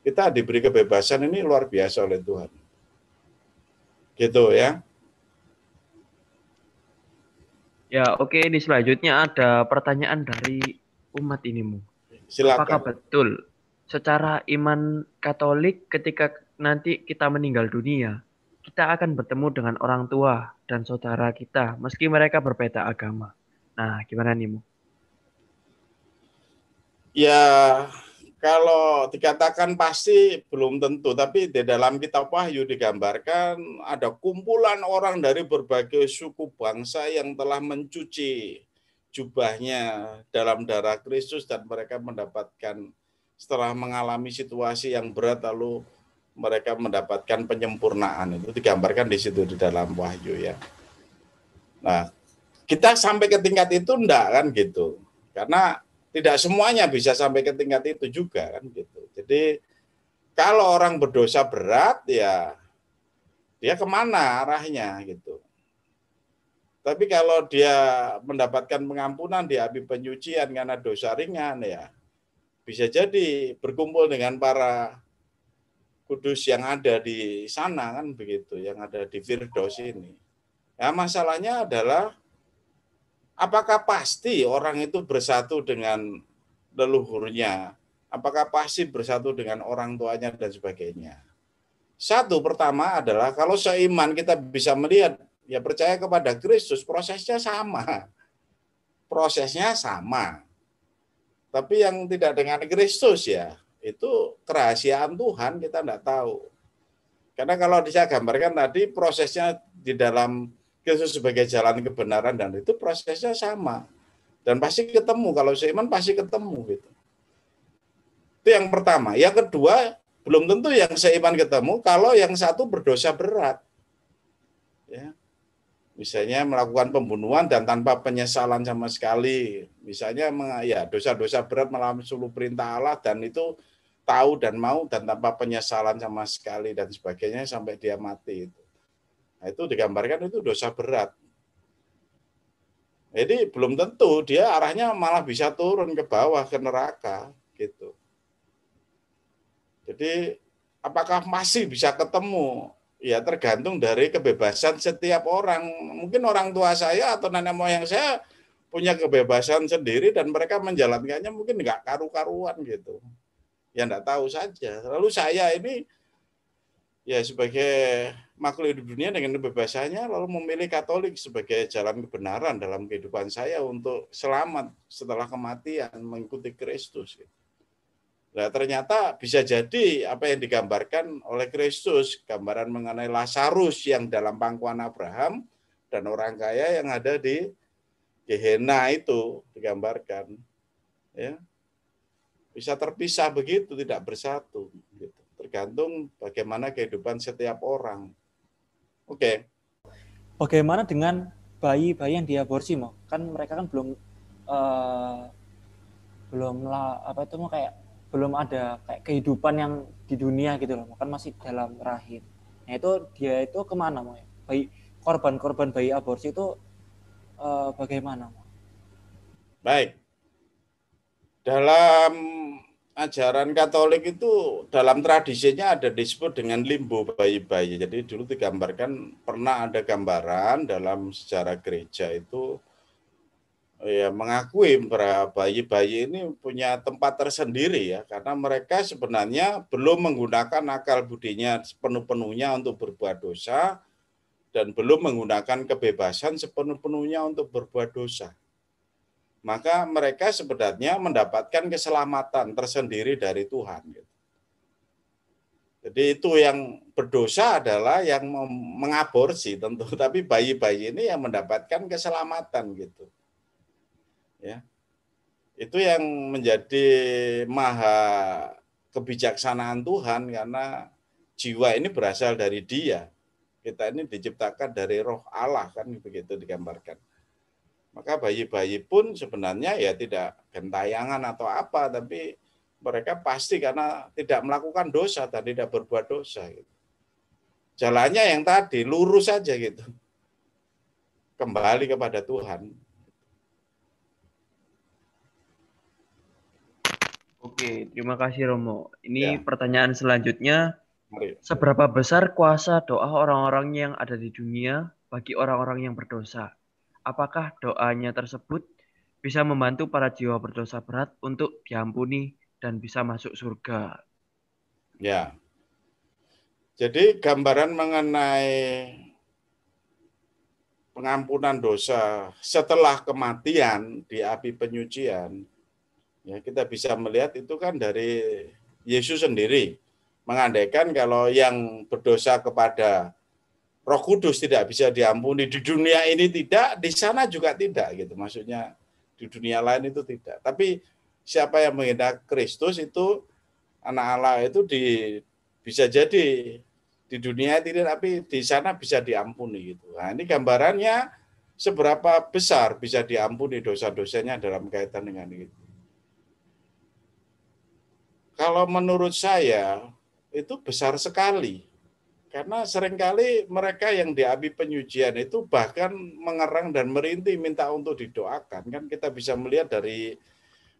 Kita diberi kebebasan ini luar biasa oleh Tuhan. Gitu ya. Ya, oke. Ini selanjutnya ada pertanyaan dari umat ini, Mu. Silakan. Apakah betul secara iman Katolik ketika nanti kita meninggal dunia, kita akan bertemu dengan orang tua dan saudara kita, meski mereka berbeda agama. Nah, gimana nih, Mu? Ya, kalau dikatakan pasti belum tentu, tapi di dalam kitab Wahyu digambarkan ada kumpulan orang dari berbagai suku bangsa yang telah mencuci jubahnya dalam darah Kristus dan mereka mendapatkan setelah mengalami situasi yang berat lalu mereka mendapatkan penyempurnaan itu digambarkan di situ di dalam wahyu ya. Nah, kita sampai ke tingkat itu enggak kan gitu. Karena tidak semuanya bisa sampai ke tingkat itu juga kan gitu. Jadi kalau orang berdosa berat ya dia kemana arahnya gitu. Tapi kalau dia mendapatkan pengampunan di api penyucian karena dosa ringan ya bisa jadi berkumpul dengan para kudus yang ada di sana kan begitu, yang ada di Firdaus ini. Ya masalahnya adalah apakah pasti orang itu bersatu dengan leluhurnya? Apakah pasti bersatu dengan orang tuanya dan sebagainya? Satu pertama adalah kalau seiman kita bisa melihat ya percaya kepada Kristus prosesnya sama. Prosesnya sama. Tapi yang tidak dengan Kristus ya itu kerahasiaan Tuhan kita tidak tahu. Karena kalau saya gambarkan tadi prosesnya di dalam Kristus sebagai jalan kebenaran dan itu prosesnya sama. Dan pasti ketemu, kalau seiman pasti ketemu. gitu. Itu yang pertama. Yang kedua, belum tentu yang seiman ketemu kalau yang satu berdosa berat. Ya misalnya melakukan pembunuhan dan tanpa penyesalan sama sekali. Misalnya ya dosa-dosa berat melalui seluruh perintah Allah dan itu tahu dan mau dan tanpa penyesalan sama sekali dan sebagainya sampai dia mati itu. Nah, itu digambarkan itu dosa berat. Jadi belum tentu dia arahnya malah bisa turun ke bawah ke neraka gitu. Jadi apakah masih bisa ketemu ya tergantung dari kebebasan setiap orang. Mungkin orang tua saya atau nenek moyang saya punya kebebasan sendiri dan mereka menjalankannya mungkin nggak karu-karuan gitu. Ya nggak tahu saja. Lalu saya ini ya sebagai makhluk hidup dunia dengan kebebasannya lalu memilih Katolik sebagai jalan kebenaran dalam kehidupan saya untuk selamat setelah kematian mengikuti Kristus. Gitu. Nah, ternyata bisa jadi apa yang digambarkan oleh Kristus, gambaran mengenai Lazarus yang dalam pangkuan Abraham dan orang kaya yang ada di Gehenna itu digambarkan. Ya. Bisa terpisah begitu, tidak bersatu. Gitu. Tergantung bagaimana kehidupan setiap orang. Oke. Okay. Bagaimana dengan bayi-bayi yang diaborsi, mau? Kan mereka kan belum uh, belum lah apa itu mau kayak belum ada kayak kehidupan yang di dunia gitu loh kan masih dalam rahim nah itu dia itu kemana mau bayi korban-korban bayi aborsi itu uh, bagaimana mau baik dalam ajaran Katolik itu dalam tradisinya ada disebut dengan limbo bayi-bayi jadi dulu digambarkan pernah ada gambaran dalam sejarah gereja itu ya mengakui bahwa bayi-bayi ini punya tempat tersendiri ya karena mereka sebenarnya belum menggunakan akal budinya sepenuh-penuhnya untuk berbuat dosa dan belum menggunakan kebebasan sepenuh-penuhnya untuk berbuat dosa. Maka mereka sebenarnya mendapatkan keselamatan tersendiri dari Tuhan gitu. Jadi itu yang berdosa adalah yang mengaborsi tentu tapi bayi-bayi ini yang mendapatkan keselamatan gitu ya itu yang menjadi maha kebijaksanaan Tuhan karena jiwa ini berasal dari Dia kita ini diciptakan dari roh Allah kan begitu digambarkan maka bayi-bayi pun sebenarnya ya tidak gentayangan atau apa tapi mereka pasti karena tidak melakukan dosa dan tidak berbuat dosa gitu. jalannya yang tadi lurus saja gitu kembali kepada Tuhan Oke, terima kasih Romo. Ini ya. pertanyaan selanjutnya. Mari. Seberapa besar kuasa doa orang-orang yang ada di dunia bagi orang-orang yang berdosa? Apakah doanya tersebut bisa membantu para jiwa berdosa berat untuk diampuni dan bisa masuk surga? Ya. Jadi gambaran mengenai pengampunan dosa setelah kematian di api penyucian Ya, kita bisa melihat itu kan dari Yesus sendiri. Mengandaikan kalau yang berdosa kepada Roh Kudus tidak bisa diampuni di dunia ini tidak, di sana juga tidak gitu. Maksudnya di dunia lain itu tidak. Tapi siapa yang menghina Kristus itu anak Allah itu di bisa jadi di dunia tidak tapi di sana bisa diampuni gitu. Nah, ini gambarannya seberapa besar bisa diampuni dosa-dosanya dalam kaitan dengan itu. Kalau menurut saya itu besar sekali. Karena seringkali mereka yang di penyucian itu bahkan mengerang dan merintih minta untuk didoakan. Kan kita bisa melihat dari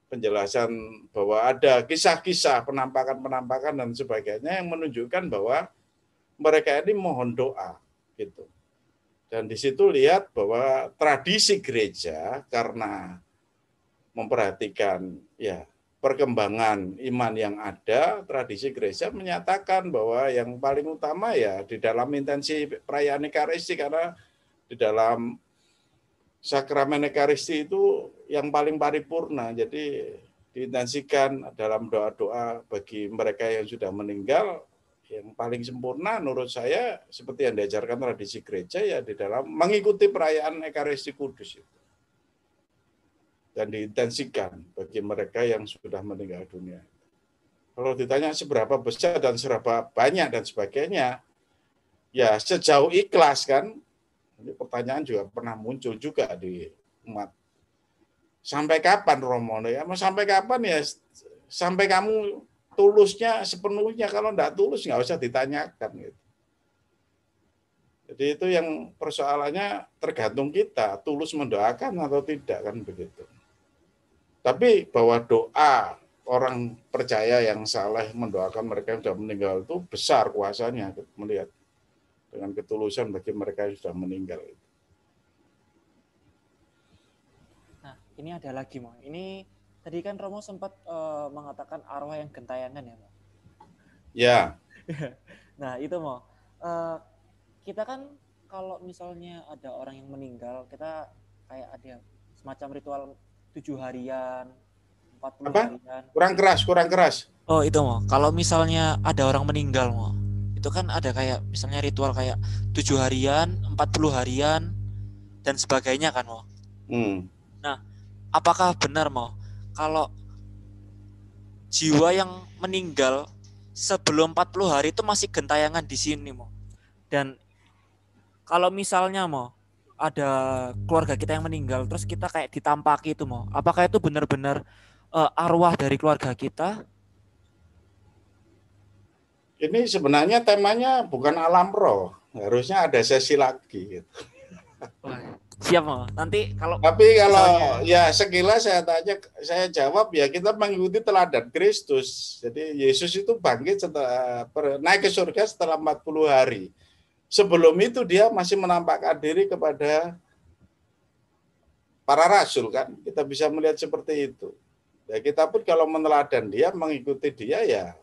penjelasan bahwa ada kisah-kisah penampakan-penampakan dan sebagainya yang menunjukkan bahwa mereka ini mohon doa gitu. Dan di situ lihat bahwa tradisi gereja karena memperhatikan ya perkembangan iman yang ada, tradisi gereja menyatakan bahwa yang paling utama ya di dalam intensi perayaan Ekaristi karena di dalam sakramen Ekaristi itu yang paling paripurna. Jadi diintensikan dalam doa-doa bagi mereka yang sudah meninggal yang paling sempurna menurut saya seperti yang diajarkan tradisi gereja ya di dalam mengikuti perayaan Ekaristi Kudus itu dan diintensikan bagi mereka yang sudah meninggal dunia. Kalau ditanya seberapa besar dan seberapa banyak dan sebagainya, ya sejauh ikhlas kan, ini pertanyaan juga pernah muncul juga di umat. Sampai kapan Romo? Ya, mau sampai kapan ya? Sampai kamu tulusnya sepenuhnya, kalau tidak tulus nggak usah ditanyakan. Gitu. Jadi itu yang persoalannya tergantung kita, tulus mendoakan atau tidak kan begitu. Tapi bahwa doa orang percaya yang saleh mendoakan mereka yang sudah meninggal itu besar kuasanya melihat dengan ketulusan bagi mereka yang sudah meninggal. Nah, ini ada lagi, Mo. Ini tadi kan Romo sempat uh, mengatakan arwah yang gentayangan ya, Mo. Ya. nah, itu Mo. Uh, kita kan kalau misalnya ada orang yang meninggal, kita kayak ada semacam ritual tujuh harian, empat puluh harian. Kurang keras, kurang keras. Oh itu mau. Kalau misalnya ada orang meninggal mau, itu kan ada kayak misalnya ritual kayak tujuh harian, empat puluh harian, dan sebagainya kan mau. Hmm. Nah, apakah benar mau kalau jiwa yang meninggal sebelum 40 hari itu masih gentayangan di sini mau dan kalau misalnya mau ada keluarga kita yang meninggal terus kita kayak ditampaki itu mau apakah itu benar-benar uh, arwah dari keluarga kita ini sebenarnya temanya bukan alam roh harusnya ada sesi lagi gitu. siap mau nanti kalau tapi kalau misalnya... ya sekilas saya tanya saya jawab ya kita mengikuti teladan Kristus jadi Yesus itu bangkit setelah naik ke surga setelah 40 hari Sebelum itu dia masih menampakkan diri kepada para rasul kan. Kita bisa melihat seperti itu. Ya kita pun kalau meneladan dia, mengikuti dia ya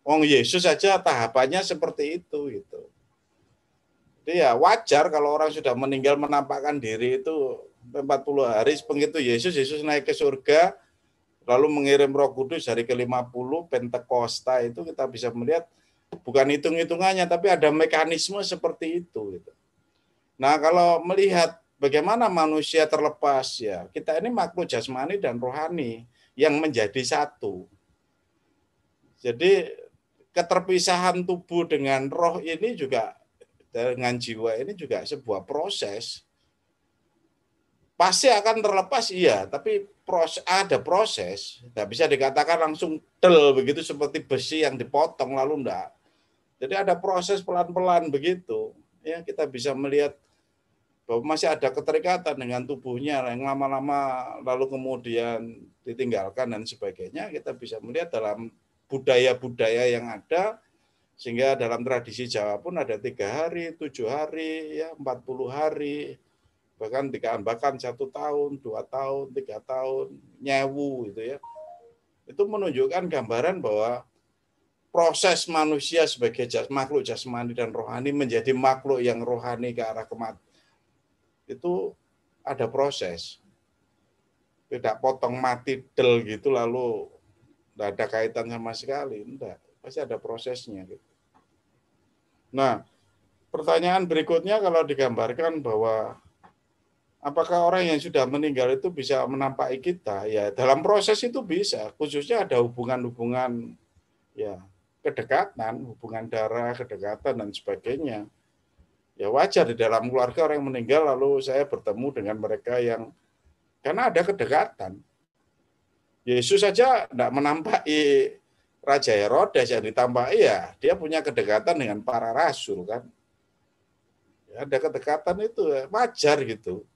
Wong Yesus saja tahapannya seperti itu gitu. Jadi ya wajar kalau orang sudah meninggal menampakkan diri itu 40 hari begitu Yesus Yesus naik ke surga lalu mengirim Roh Kudus hari ke-50 Pentakosta itu kita bisa melihat Bukan hitung-hitungannya, tapi ada mekanisme seperti itu. Gitu. Nah, kalau melihat bagaimana manusia terlepas ya, kita ini makhluk jasmani dan rohani yang menjadi satu. Jadi keterpisahan tubuh dengan roh ini juga dengan jiwa ini juga sebuah proses. Pasti akan terlepas iya, tapi proses ada proses. Tidak bisa dikatakan langsung tel begitu seperti besi yang dipotong lalu enggak jadi ada proses pelan-pelan begitu. Ya, kita bisa melihat bahwa masih ada keterikatan dengan tubuhnya yang lama-lama lalu kemudian ditinggalkan dan sebagainya. Kita bisa melihat dalam budaya-budaya yang ada sehingga dalam tradisi Jawa pun ada tiga hari, tujuh hari, ya empat puluh hari, bahkan bahkan satu tahun, dua tahun, tiga tahun, nyewu itu ya. Itu menunjukkan gambaran bahwa proses manusia sebagai jas, makhluk jasmani dan rohani menjadi makhluk yang rohani ke arah kemat itu ada proses tidak potong mati del gitu lalu tidak ada kaitan sama sekali enggak pasti ada prosesnya gitu. nah pertanyaan berikutnya kalau digambarkan bahwa apakah orang yang sudah meninggal itu bisa menampaki kita ya dalam proses itu bisa khususnya ada hubungan-hubungan ya kedekatan, hubungan darah, kedekatan dan sebagainya. Ya wajar di dalam keluarga orang yang meninggal lalu saya bertemu dengan mereka yang karena ada kedekatan. Yesus saja tidak menampaki Raja Herodes yang ditampaki ya dia punya kedekatan dengan para rasul kan. Ya, ada kedekatan itu ya, wajar gitu.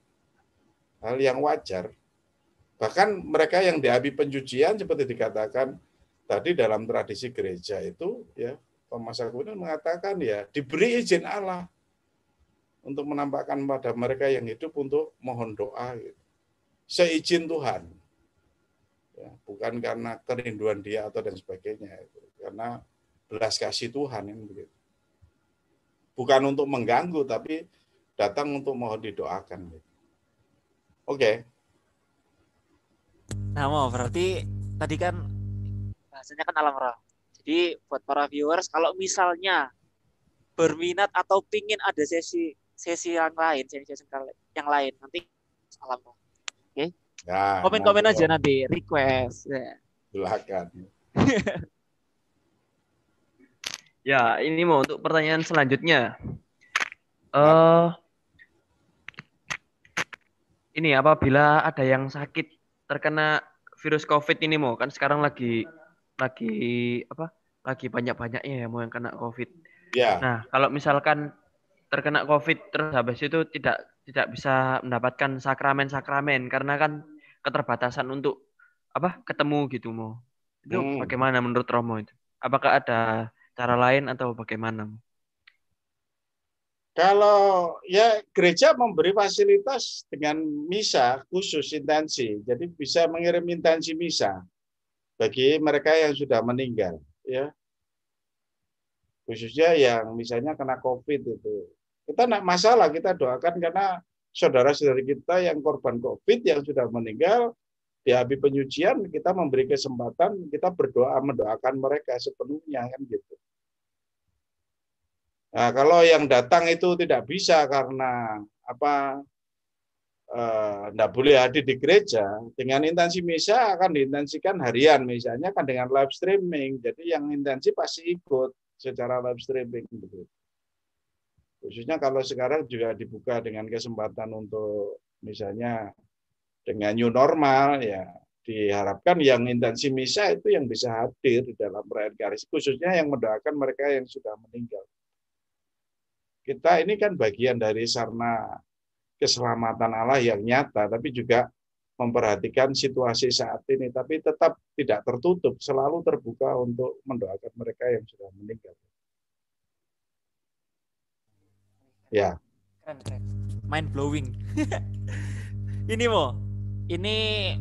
Hal yang wajar. Bahkan mereka yang diabi pencucian seperti dikatakan tadi dalam tradisi gereja itu ya Thomas Aquinas mengatakan ya diberi izin Allah untuk menampakkan pada mereka yang hidup untuk mohon doa gitu. seizin Tuhan ya, bukan karena kerinduan dia atau dan sebagainya itu karena belas kasih Tuhan ini begitu bukan untuk mengganggu tapi datang untuk mohon didoakan gitu. Oke. Okay. Nah, mau berarti tadi kan bahasanya kan alam roh. Jadi buat para viewers kalau misalnya berminat atau pingin ada sesi sesi yang lain, sesi, sesi yang lain nanti alam roh. Oke. Okay? Ya, Komen-komen nanti. aja nanti request. Ya. Silakan. ya, ini mau untuk pertanyaan selanjutnya. Ya. Eh uh, ini apabila ada yang sakit terkena virus COVID ini mau kan sekarang lagi lagi apa lagi banyak-banyaknya ya mau yang kena COVID. Yeah. Nah kalau misalkan terkena COVID terus habis itu tidak tidak bisa mendapatkan sakramen-sakramen karena kan keterbatasan untuk apa ketemu gitu mau itu hmm. bagaimana menurut Romo itu? Apakah ada cara lain atau bagaimana? Kalau ya gereja memberi fasilitas dengan misa khusus intensi, jadi bisa mengirim intensi misa bagi mereka yang sudah meninggal ya khususnya yang misalnya kena covid itu kita nak masalah kita doakan karena saudara-saudari kita yang korban covid yang sudah meninggal di api penyucian kita memberi kesempatan kita berdoa mendoakan mereka sepenuhnya kan gitu nah kalau yang datang itu tidak bisa karena apa tidak eh, boleh hadir di gereja, dengan intensi misa akan diintensikan harian misalnya kan dengan live streaming. Jadi yang intensi pasti ikut secara live streaming Khususnya kalau sekarang juga dibuka dengan kesempatan untuk misalnya dengan new normal ya diharapkan yang intensi misa itu yang bisa hadir di dalam perayaan garis khususnya yang mendoakan mereka yang sudah meninggal. Kita ini kan bagian dari sarna keselamatan Allah yang nyata, tapi juga memperhatikan situasi saat ini, tapi tetap tidak tertutup, selalu terbuka untuk mendoakan mereka yang sudah meninggal. Ya. Mind blowing. ini mo, ini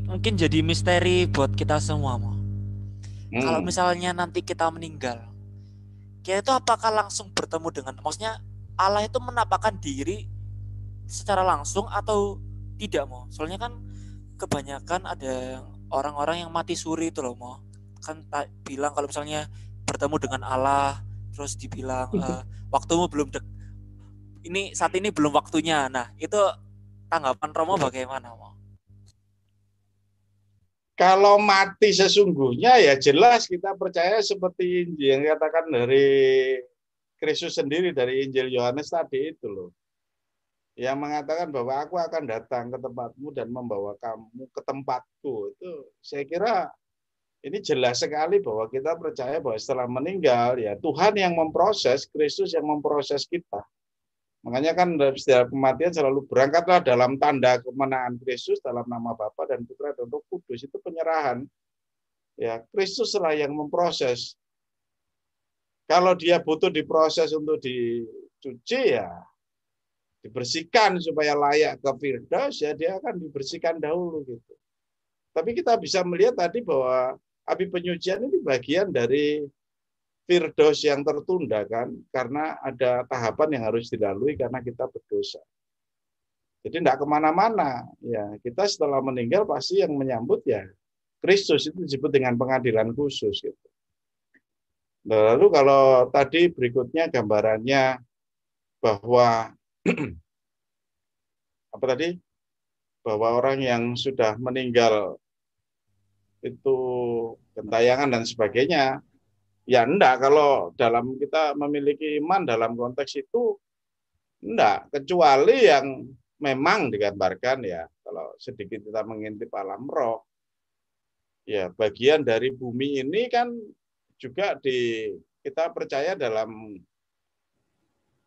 mungkin jadi misteri buat kita semua mo. Hmm. Kalau misalnya nanti kita meninggal, kita itu apakah langsung bertemu dengan, maksudnya Allah itu menampakkan diri secara langsung atau tidak mau soalnya kan kebanyakan ada orang-orang yang mati suri itu loh mau kan tak bilang kalau misalnya bertemu dengan Allah terus dibilang e, waktumu belum dek ini saat ini belum waktunya nah itu tanggapan Romo iya. bagaimana mau kalau mati sesungguhnya ya jelas kita percaya seperti yang dikatakan dari Kristus sendiri dari Injil Yohanes tadi itu loh yang mengatakan bahwa aku akan datang ke tempatmu dan membawa kamu ke tempatku itu saya kira ini jelas sekali bahwa kita percaya bahwa setelah meninggal ya Tuhan yang memproses Kristus yang memproses kita makanya kan setiap kematian selalu berangkatlah dalam tanda kemenangan Kristus dalam nama Bapa dan Putra dan Roh Kudus itu penyerahan ya Kristuslah yang memproses kalau dia butuh diproses untuk dicuci ya dibersihkan supaya layak ke Firdaus ya dia akan dibersihkan dahulu gitu. Tapi kita bisa melihat tadi bahwa api penyucian ini bagian dari Firdaus yang tertunda kan karena ada tahapan yang harus dilalui karena kita berdosa. Jadi tidak kemana-mana. Ya, kita setelah meninggal pasti yang menyambut ya Kristus itu disebut dengan pengadilan khusus. Gitu. Nah, lalu kalau tadi berikutnya gambarannya bahwa apa tadi bahwa orang yang sudah meninggal itu gentayangan dan sebagainya ya enggak kalau dalam kita memiliki iman dalam konteks itu enggak kecuali yang memang digambarkan ya kalau sedikit kita mengintip alam roh ya bagian dari bumi ini kan juga di kita percaya dalam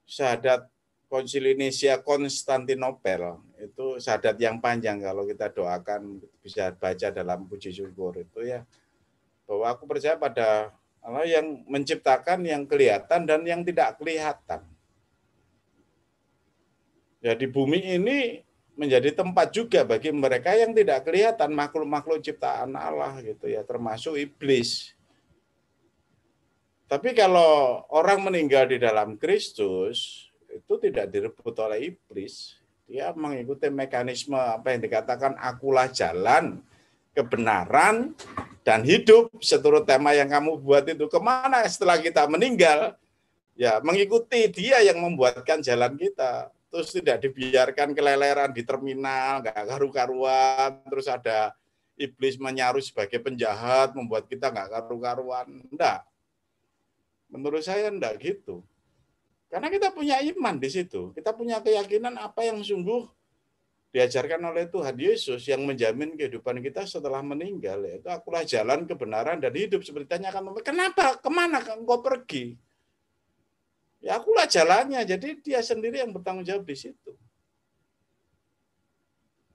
syahadat Konsili Indonesia Konstantinopel itu sadat yang panjang kalau kita doakan bisa baca dalam puji syukur itu ya bahwa aku percaya pada Allah yang menciptakan yang kelihatan dan yang tidak kelihatan. Ya bumi ini menjadi tempat juga bagi mereka yang tidak kelihatan makhluk-makhluk ciptaan Allah gitu ya termasuk iblis. Tapi kalau orang meninggal di dalam Kristus, itu tidak direbut oleh iblis. Dia mengikuti mekanisme apa yang dikatakan akulah jalan kebenaran dan hidup seturut tema yang kamu buat itu kemana setelah kita meninggal ya mengikuti dia yang membuatkan jalan kita terus tidak dibiarkan keleleran di terminal nggak karu-karuan terus ada iblis menyaruh sebagai penjahat membuat kita nggak karu-karuan enggak menurut saya enggak gitu karena kita punya iman di situ. Kita punya keyakinan apa yang sungguh diajarkan oleh Tuhan Yesus yang menjamin kehidupan kita setelah meninggal. Yaitu akulah jalan kebenaran dan hidup. Seperti akan kenapa? Kemana engkau pergi? Ya akulah jalannya. Jadi dia sendiri yang bertanggung jawab di situ.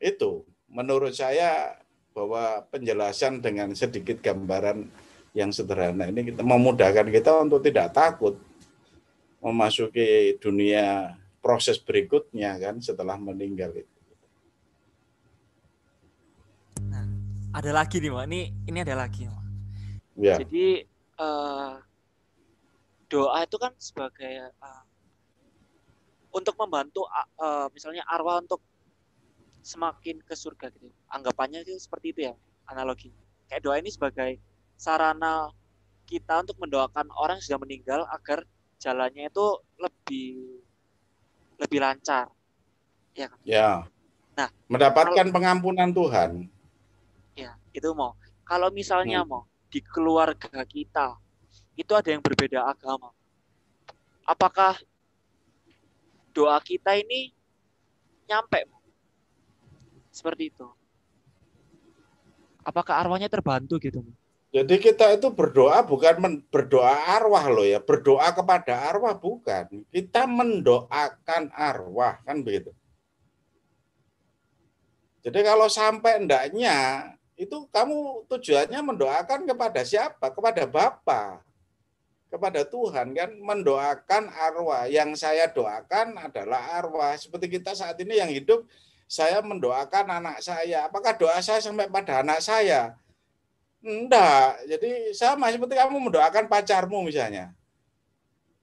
Itu menurut saya bahwa penjelasan dengan sedikit gambaran yang sederhana ini kita memudahkan kita untuk tidak takut memasuki dunia proses berikutnya kan setelah meninggal itu. Nah, ada lagi nih, Mak. Ini ini ada lagi, Mak. Ya. Jadi uh, doa itu kan sebagai uh, untuk membantu uh, misalnya arwah untuk semakin ke surga gitu. Anggapannya itu seperti itu ya analogi. Kayak doa ini sebagai sarana kita untuk mendoakan orang yang sudah meninggal agar jalannya itu lebih lebih lancar. Ya. Ya. Nah, mendapatkan kalau, pengampunan Tuhan. Ya, itu mau. Kalau misalnya hmm. mau di keluarga kita itu ada yang berbeda agama. Apakah doa kita ini nyampe? Seperti itu. Apakah arwahnya terbantu gitu? Mo? Jadi kita itu berdoa bukan men, berdoa arwah loh ya, berdoa kepada arwah bukan. Kita mendoakan arwah kan begitu. Jadi kalau sampai endaknya itu kamu tujuannya mendoakan kepada siapa? Kepada Bapa. Kepada Tuhan kan mendoakan arwah. Yang saya doakan adalah arwah. Seperti kita saat ini yang hidup saya mendoakan anak saya. Apakah doa saya sampai pada anak saya? Enggak. Jadi sama seperti kamu mendoakan pacarmu misalnya.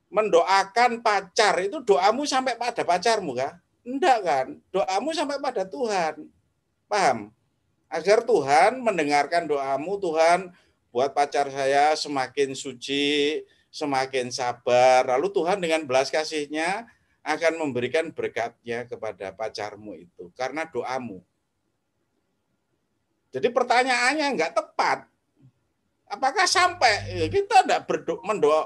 Mendoakan pacar itu doamu sampai pada pacarmu kah? Enggak kan? Doamu sampai pada Tuhan. Paham? Agar Tuhan mendengarkan doamu, Tuhan buat pacar saya semakin suci, semakin sabar. Lalu Tuhan dengan belas kasihnya akan memberikan berkatnya kepada pacarmu itu karena doamu. Jadi pertanyaannya enggak tepat Apakah sampai ya, kita tidak berdoa mendoa?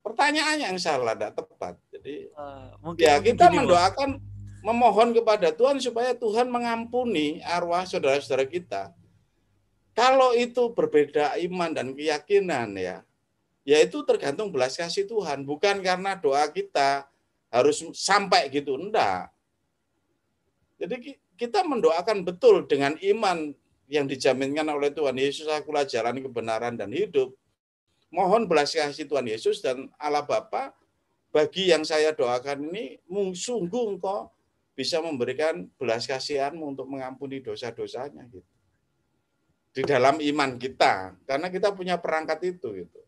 Pertanyaannya yang salah, tidak tepat. Jadi uh, mungkin, ya kita gini, mendoakan memohon kepada Tuhan supaya Tuhan mengampuni arwah saudara-saudara kita. Kalau itu berbeda iman dan keyakinan ya, yaitu tergantung belas kasih Tuhan, bukan karena doa kita harus sampai gitu, enggak. Jadi kita mendoakan betul dengan iman yang dijaminkan oleh Tuhan Yesus akulah jalan kebenaran dan hidup. Mohon belas kasih Tuhan Yesus dan Allah Bapa bagi yang saya doakan ini sungguh engkau bisa memberikan belas kasihanmu untuk mengampuni dosa-dosanya gitu. Di dalam iman kita, karena kita punya perangkat itu gitu.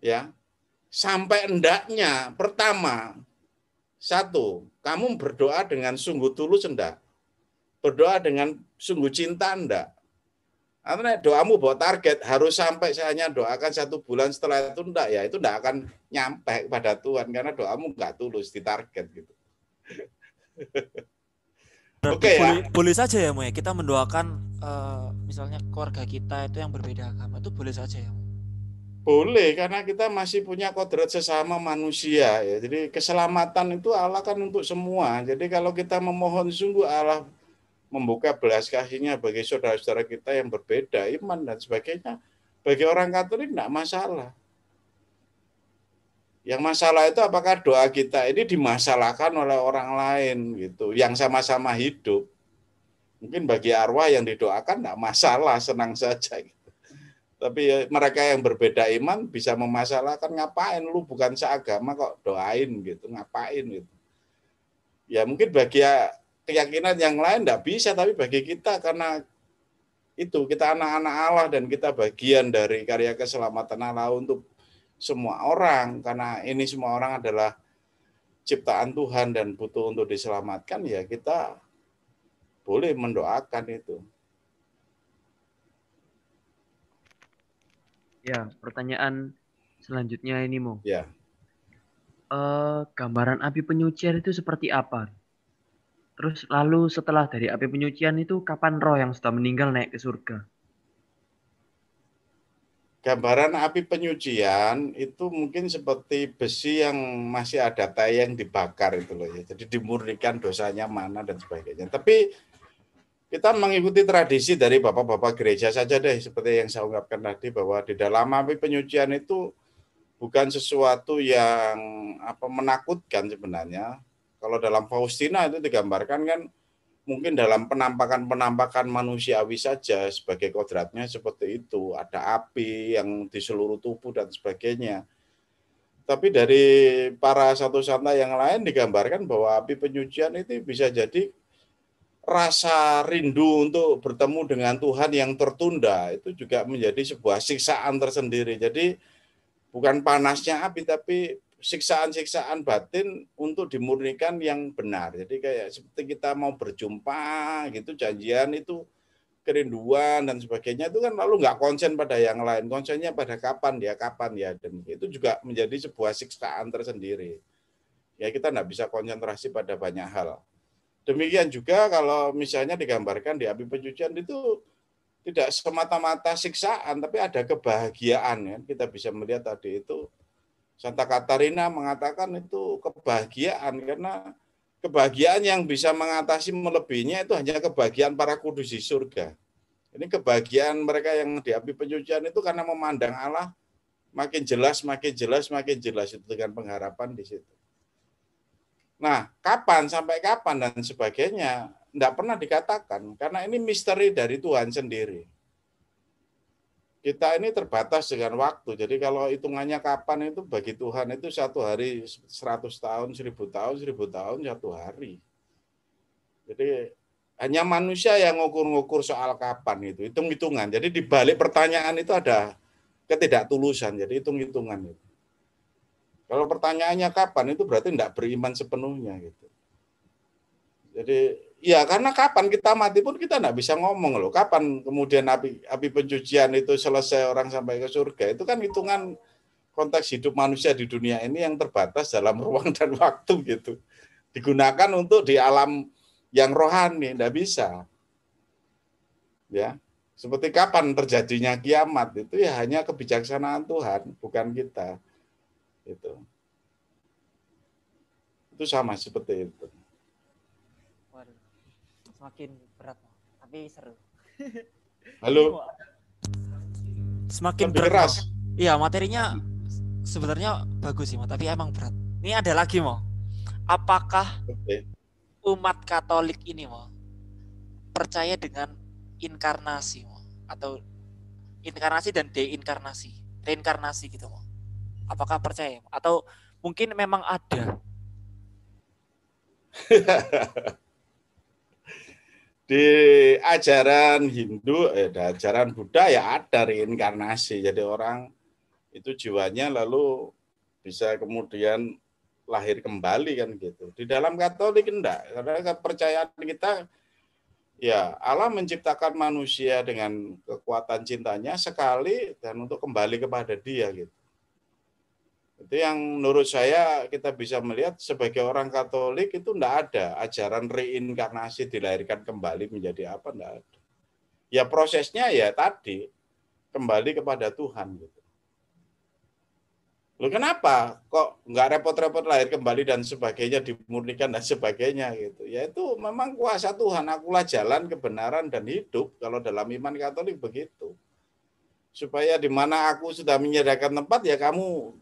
Ya. Sampai hendaknya pertama satu, kamu berdoa dengan sungguh tulus enggak? berdoa dengan sungguh cinta enggak? Karena doamu bawa target harus sampai saya hanya doakan satu bulan setelah itu enggak ya itu enggak akan nyampe kepada Tuhan karena doamu enggak tulus di target gitu. Oke okay, ya. boleh, ya. Boleh saja ya, Mu ya. Kita mendoakan uh, misalnya keluarga kita itu yang berbeda agama itu boleh saja ya. Boleh karena kita masih punya kodrat sesama manusia ya. Jadi keselamatan itu Allah kan untuk semua. Jadi kalau kita memohon sungguh Allah membuka belas kasihnya bagi saudara-saudara kita yang berbeda iman dan sebagainya bagi orang Katolik tidak masalah yang masalah itu apakah doa kita ini dimasalahkan oleh orang lain gitu yang sama-sama hidup mungkin bagi arwah yang didoakan tidak masalah senang saja gitu. tapi ya, mereka yang berbeda iman bisa memasalahkan ngapain lu bukan seagama kok doain gitu ngapain gitu ya mungkin bagi ya, keyakinan yang lain tidak bisa, tapi bagi kita karena itu kita anak-anak Allah dan kita bagian dari karya keselamatan Allah untuk semua orang karena ini semua orang adalah ciptaan Tuhan dan butuh untuk diselamatkan ya kita boleh mendoakan itu. Ya, pertanyaan selanjutnya ini, mau Ya. Uh, gambaran api penyucian itu seperti apa? Terus lalu setelah dari api penyucian itu kapan roh yang sudah meninggal naik ke surga? Gambaran api penyucian itu mungkin seperti besi yang masih ada tayang dibakar itu loh ya. Jadi dimurnikan dosanya mana dan sebagainya. Tapi kita mengikuti tradisi dari bapak-bapak gereja saja deh seperti yang saya ungkapkan tadi bahwa di dalam api penyucian itu bukan sesuatu yang apa menakutkan sebenarnya kalau dalam Faustina itu digambarkan kan mungkin dalam penampakan-penampakan manusiawi saja sebagai kodratnya seperti itu. Ada api yang di seluruh tubuh dan sebagainya. Tapi dari para satu santa yang lain digambarkan bahwa api penyucian itu bisa jadi rasa rindu untuk bertemu dengan Tuhan yang tertunda itu juga menjadi sebuah siksaan tersendiri. Jadi bukan panasnya api tapi siksaan-siksaan batin untuk dimurnikan yang benar. Jadi kayak seperti kita mau berjumpa gitu janjian itu kerinduan dan sebagainya itu kan lalu nggak konsen pada yang lain. Konsennya pada kapan ya, kapan ya dan itu juga menjadi sebuah siksaan tersendiri. Ya kita nggak bisa konsentrasi pada banyak hal. Demikian juga kalau misalnya digambarkan di api pencucian itu tidak semata-mata siksaan tapi ada kebahagiaan ya. Kita bisa melihat tadi itu Santa Katarina mengatakan itu kebahagiaan karena kebahagiaan yang bisa mengatasi melebihnya itu hanya kebahagiaan para kudus di surga. Ini kebahagiaan mereka yang di api penyucian itu karena memandang Allah makin jelas, makin jelas, makin jelas itu dengan pengharapan di situ. Nah, kapan sampai kapan dan sebagainya tidak pernah dikatakan karena ini misteri dari Tuhan sendiri kita ini terbatas dengan waktu. Jadi kalau hitungannya kapan itu bagi Tuhan itu satu hari seratus tahun, seribu tahun, seribu tahun satu hari. Jadi hanya manusia yang ngukur-ngukur soal kapan itu, hitung-hitungan. Jadi di balik pertanyaan itu ada ketidaktulusan, jadi hitung-hitungan itu. Kalau pertanyaannya kapan itu berarti tidak beriman sepenuhnya gitu. Jadi Ya karena kapan kita mati pun kita tidak bisa ngomong loh. Kapan kemudian api, api pencucian itu selesai orang sampai ke surga itu kan hitungan konteks hidup manusia di dunia ini yang terbatas dalam ruang dan waktu gitu. Digunakan untuk di alam yang rohani tidak bisa. Ya, seperti kapan terjadinya kiamat itu ya hanya kebijaksanaan Tuhan, bukan kita. Itu. Itu sama seperti itu semakin berat tapi seru halo semakin Lebih berat iya materinya sebenarnya bagus sih mo, tapi emang berat ini ada lagi mau apakah okay. umat Katolik ini mau percaya dengan inkarnasi mau atau inkarnasi dan deinkarnasi reinkarnasi gitu mau apakah percaya atau mungkin memang ada di ajaran Hindu, eh, di ajaran Buddha ya ada reinkarnasi. Jadi orang itu jiwanya lalu bisa kemudian lahir kembali kan gitu. Di dalam Katolik enggak, karena kepercayaan kita ya Allah menciptakan manusia dengan kekuatan cintanya sekali dan untuk kembali kepada Dia gitu. Itu yang menurut saya kita bisa melihat sebagai orang Katolik itu enggak ada ajaran reinkarnasi dilahirkan kembali menjadi apa enggak ada. Ya prosesnya ya tadi kembali kepada Tuhan gitu. Loh kenapa kok nggak repot-repot lahir kembali dan sebagainya dimurnikan dan sebagainya gitu. Ya itu memang kuasa Tuhan, akulah jalan kebenaran dan hidup kalau dalam iman Katolik begitu supaya di mana aku sudah menyediakan tempat ya kamu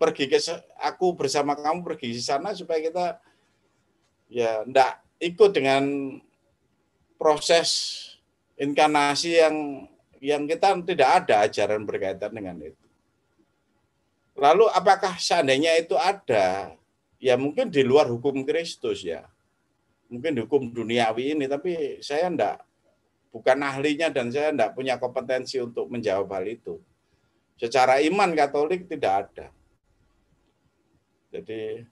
pergi ke aku bersama kamu pergi ke sana supaya kita ya ndak ikut dengan proses inkarnasi yang yang kita tidak ada ajaran berkaitan dengan itu. Lalu apakah seandainya itu ada? Ya mungkin di luar hukum Kristus ya. Mungkin hukum duniawi ini, tapi saya enggak, bukan ahlinya dan saya enggak punya kompetensi untuk menjawab hal itu. Secara iman Katolik tidak ada. Jadi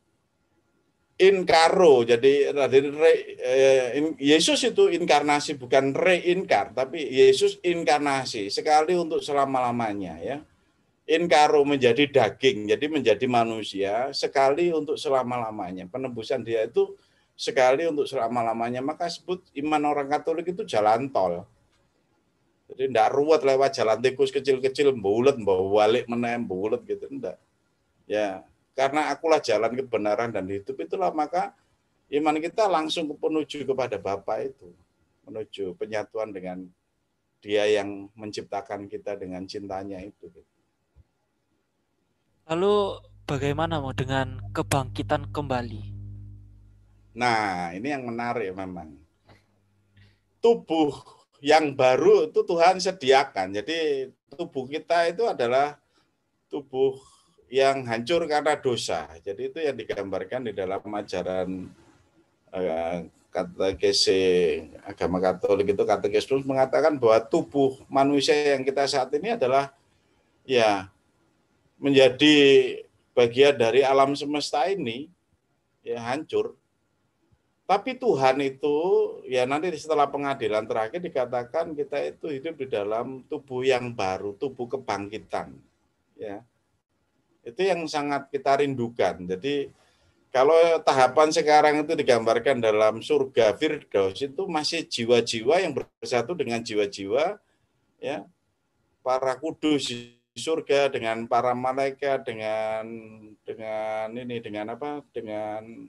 inkaro, jadi re, eh, Yesus itu inkarnasi bukan reinkar, tapi Yesus inkarnasi sekali untuk selama-lamanya ya. Inkaro menjadi daging, jadi menjadi manusia sekali untuk selama-lamanya. Penebusan dia itu sekali untuk selama-lamanya. Maka sebut iman orang Katolik itu jalan tol. Jadi tidak ruwet lewat jalan tikus kecil-kecil, bulat, bawa balik menem, bulat gitu ndak. Ya, karena akulah jalan kebenaran dan hidup itulah maka iman kita langsung menuju kepada Bapa itu menuju penyatuan dengan dia yang menciptakan kita dengan cintanya itu lalu bagaimana mau dengan kebangkitan kembali nah ini yang menarik memang tubuh yang baru itu Tuhan sediakan jadi tubuh kita itu adalah tubuh yang hancur karena dosa. Jadi itu yang digambarkan di dalam ajaran eh, katekese agama Katolik itu katekismus mengatakan bahwa tubuh manusia yang kita saat ini adalah ya menjadi bagian dari alam semesta ini ya hancur. Tapi Tuhan itu ya nanti setelah pengadilan terakhir dikatakan kita itu hidup di dalam tubuh yang baru, tubuh kebangkitan. Ya itu yang sangat kita rindukan. Jadi kalau tahapan sekarang itu digambarkan dalam surga Firdaus itu masih jiwa-jiwa yang bersatu dengan jiwa-jiwa ya para kudus di surga dengan para malaikat dengan dengan ini dengan apa dengan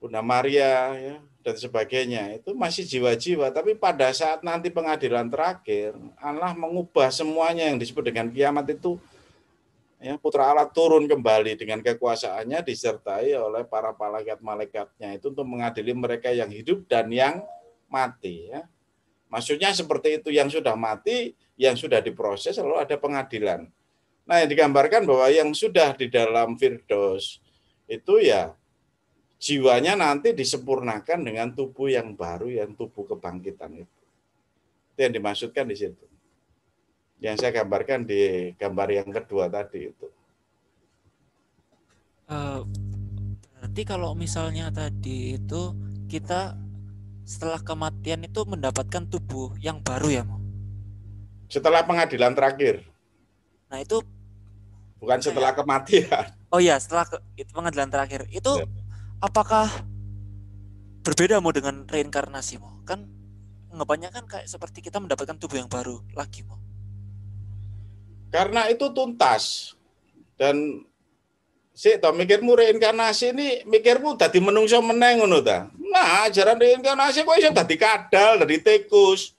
Bunda Maria ya dan sebagainya itu masih jiwa-jiwa tapi pada saat nanti pengadilan terakhir Allah mengubah semuanya yang disebut dengan kiamat itu ya, putra Allah turun kembali dengan kekuasaannya disertai oleh para malaikat-malaikatnya itu untuk mengadili mereka yang hidup dan yang mati ya. Maksudnya seperti itu yang sudah mati, yang sudah diproses lalu ada pengadilan. Nah, yang digambarkan bahwa yang sudah di dalam Firdaus itu ya jiwanya nanti disempurnakan dengan tubuh yang baru yang tubuh kebangkitan itu. Itu yang dimaksudkan di situ yang saya gambarkan di gambar yang kedua tadi itu. Uh, berarti kalau misalnya tadi itu kita setelah kematian itu mendapatkan tubuh yang baru ya, mau? Setelah pengadilan terakhir. Nah itu bukan saya, setelah ya. kematian. Oh ya, setelah ke, itu pengadilan terakhir itu ya. apakah berbeda mau dengan reinkarnasi mau kan ngebanyakan kayak seperti kita mendapatkan tubuh yang baru lagi mau karena itu tuntas. Dan sih tau mikirmu reinkarnasi ini mikirmu tadi menungso meneng ngono ta. Nah, ajaran reinkarnasi kok iso tadi kadal, tadi tikus.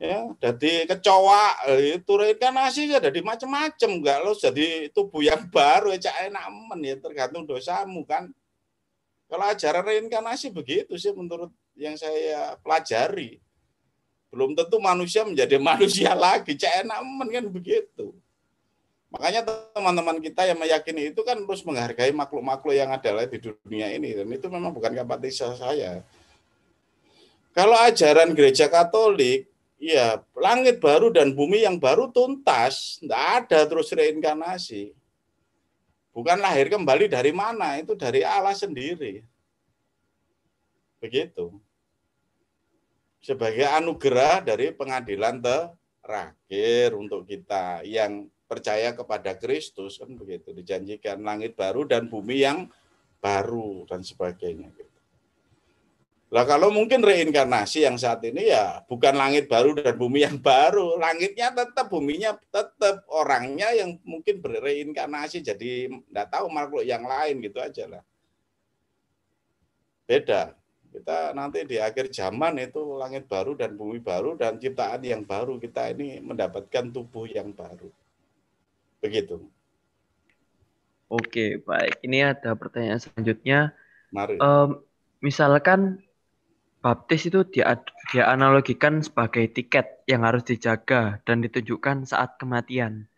Ya, tadi kecoa, itu reinkarnasi ya tadi macem-macem enggak lo jadi tubuh yang baru ya cak enak men ya tergantung dosamu kan. Kalau ajaran reinkarnasi begitu sih menurut yang saya pelajari belum tentu manusia menjadi manusia lagi. Cek enak men kan begitu. Makanya teman-teman kita yang meyakini itu kan terus menghargai makhluk-makhluk yang ada di dunia ini. Dan itu memang bukan kapasitas saya. Kalau ajaran gereja katolik, ya langit baru dan bumi yang baru tuntas. Tidak ada terus reinkarnasi. Bukan lahir kembali dari mana, itu dari Allah sendiri. Begitu sebagai anugerah dari pengadilan terakhir untuk kita yang percaya kepada Kristus kan begitu dijanjikan langit baru dan bumi yang baru dan sebagainya gitu. Lah kalau mungkin reinkarnasi yang saat ini ya bukan langit baru dan bumi yang baru, langitnya tetap, buminya tetap, orangnya yang mungkin bereinkarnasi jadi nggak tahu makhluk yang lain gitu aja lah. Beda kita nanti di akhir zaman itu langit baru dan bumi baru dan ciptaan yang baru kita ini mendapatkan tubuh yang baru. Begitu. Oke, baik. Ini ada pertanyaan selanjutnya. Mari. Um, misalkan baptis itu dia, dia analogikan sebagai tiket yang harus dijaga dan ditunjukkan saat kematian.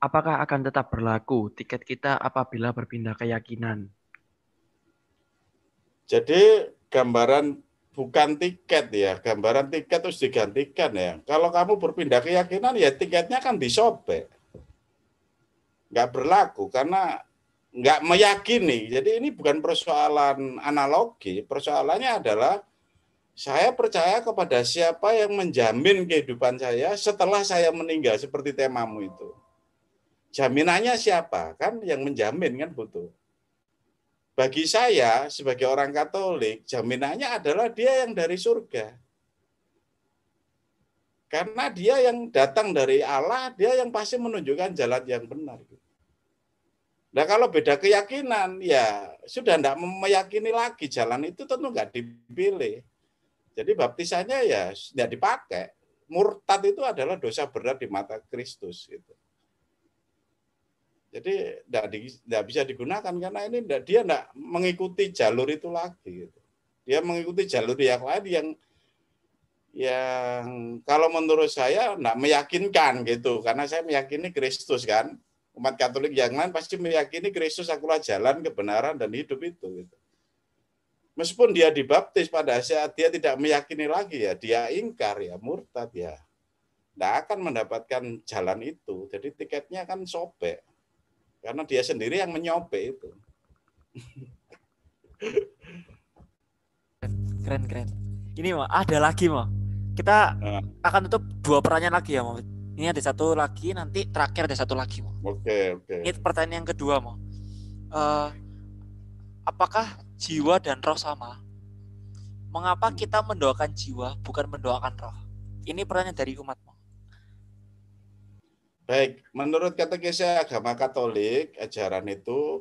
Apakah akan tetap berlaku tiket kita apabila berpindah keyakinan? Jadi gambaran bukan tiket ya, gambaran tiket terus digantikan ya. Kalau kamu berpindah keyakinan ya tiketnya kan disobek. Nggak berlaku karena nggak meyakini. Jadi ini bukan persoalan analogi, persoalannya adalah saya percaya kepada siapa yang menjamin kehidupan saya setelah saya meninggal seperti temamu itu. Jaminannya siapa? Kan yang menjamin kan butuh. Bagi saya sebagai orang Katolik, jaminannya adalah dia yang dari surga. Karena dia yang datang dari Allah, dia yang pasti menunjukkan jalan yang benar. Nah kalau beda keyakinan, ya sudah tidak meyakini lagi jalan itu tentu nggak dipilih. Jadi baptisannya ya tidak dipakai. Murtad itu adalah dosa berat di mata Kristus. Gitu. Jadi tidak bisa digunakan karena ini enggak, dia tidak mengikuti jalur itu lagi. Gitu. Dia mengikuti jalur yang lain yang yang kalau menurut saya tidak meyakinkan gitu karena saya meyakini Kristus kan umat Katolik yang lain pasti meyakini Kristus akulah jalan kebenaran dan hidup itu gitu. Meskipun dia dibaptis pada saat dia tidak meyakini lagi ya, dia ingkar ya, murtad ya. Tidak akan mendapatkan jalan itu. Jadi tiketnya kan sobek. Karena dia sendiri yang menyope itu. Keren, keren. Ini mah ada lagi mah. Kita nah. akan tutup dua pertanyaan lagi ya, mau Ini ada satu lagi, nanti terakhir ada satu lagi, mau Oke, okay, oke. Okay. Ini pertanyaan yang kedua, mau Uh, eh, apakah jiwa dan roh sama? Mengapa kita mendoakan jiwa bukan mendoakan roh? Ini pertanyaan dari umatmu. Baik, menurut kisah agama Katolik, ajaran itu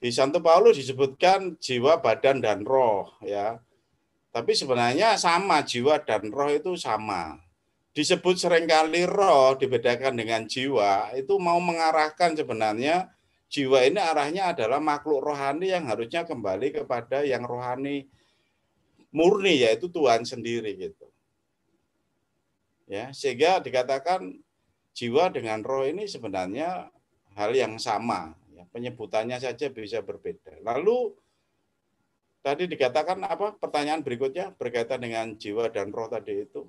di Santo Paulus disebutkan jiwa, badan dan roh ya. Tapi sebenarnya sama jiwa dan roh itu sama. Disebut seringkali roh dibedakan dengan jiwa, itu mau mengarahkan sebenarnya jiwa ini arahnya adalah makhluk rohani yang harusnya kembali kepada yang rohani murni yaitu Tuhan sendiri gitu. Ya, sehingga dikatakan jiwa dengan roh ini sebenarnya hal yang sama. Ya, penyebutannya saja bisa berbeda. Lalu tadi dikatakan apa? Pertanyaan berikutnya berkaitan dengan jiwa dan roh tadi itu.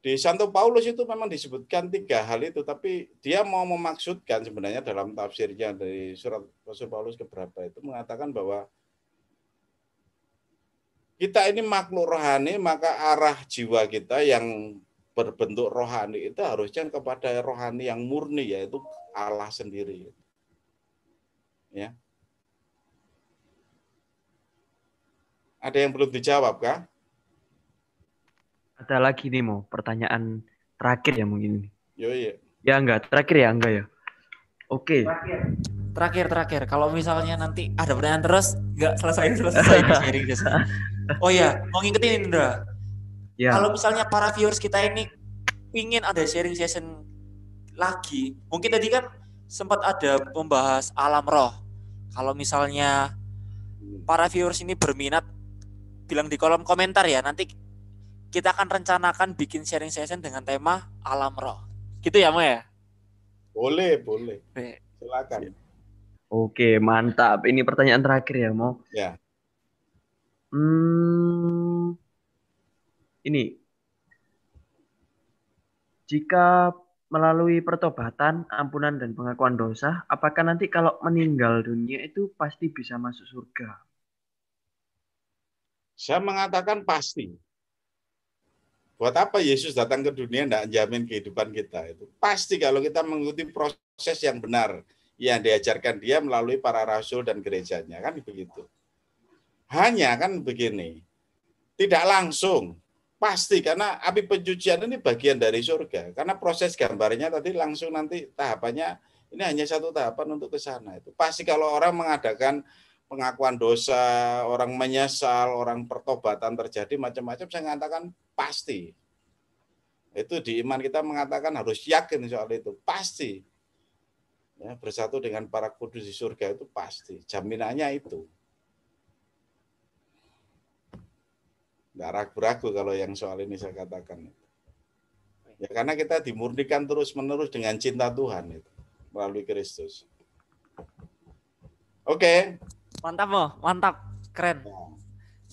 Di Santo Paulus itu memang disebutkan tiga hal itu, tapi dia mau memaksudkan sebenarnya dalam tafsirnya dari surat Rasul Paulus keberapa itu mengatakan bahwa kita ini makhluk rohani, maka arah jiwa kita yang berbentuk rohani itu harusnya kepada rohani yang murni yaitu Allah sendiri. Ya. Ada yang belum dijawab kah? Ada lagi nih mau pertanyaan terakhir ya mungkin ini. Yo, iya. Ya enggak, terakhir ya enggak ya. Oke. Okay. Terakhir. terakhir kalau misalnya nanti ada pertanyaan terus enggak selesai selesai Oh iya, mau ngingetin Indra yeah. kalau misalnya para viewers kita ini ingin ada sharing session lagi mungkin tadi kan sempat ada membahas alam roh kalau misalnya hmm. para viewers ini berminat bilang di kolom komentar ya nanti kita akan rencanakan bikin sharing session dengan tema alam roh gitu ya Mo ya boleh boleh silakan oke mantap ini pertanyaan terakhir ya Mo ya hmm ini jika melalui pertobatan, ampunan dan pengakuan dosa, apakah nanti kalau meninggal dunia itu pasti bisa masuk surga? Saya mengatakan pasti. Buat apa Yesus datang ke dunia tidak jamin kehidupan kita itu? Pasti kalau kita mengikuti proses yang benar yang diajarkan dia melalui para rasul dan gerejanya kan begitu. Hanya kan begini, tidak langsung Pasti karena api pencucian ini bagian dari surga. Karena proses gambarnya tadi langsung nanti tahapannya ini hanya satu tahapan untuk ke sana itu. Pasti kalau orang mengadakan pengakuan dosa, orang menyesal, orang pertobatan terjadi macam-macam saya mengatakan pasti. Itu di iman kita mengatakan harus yakin soal itu. Pasti. Ya, bersatu dengan para kudus di surga itu pasti. Jaminannya itu. nggak ragu-ragu kalau yang soal ini saya katakan. Ya karena kita dimurnikan terus-menerus dengan cinta Tuhan itu melalui Kristus. Oke. Okay. Mantap, Mo. Mantap. Keren. Ya.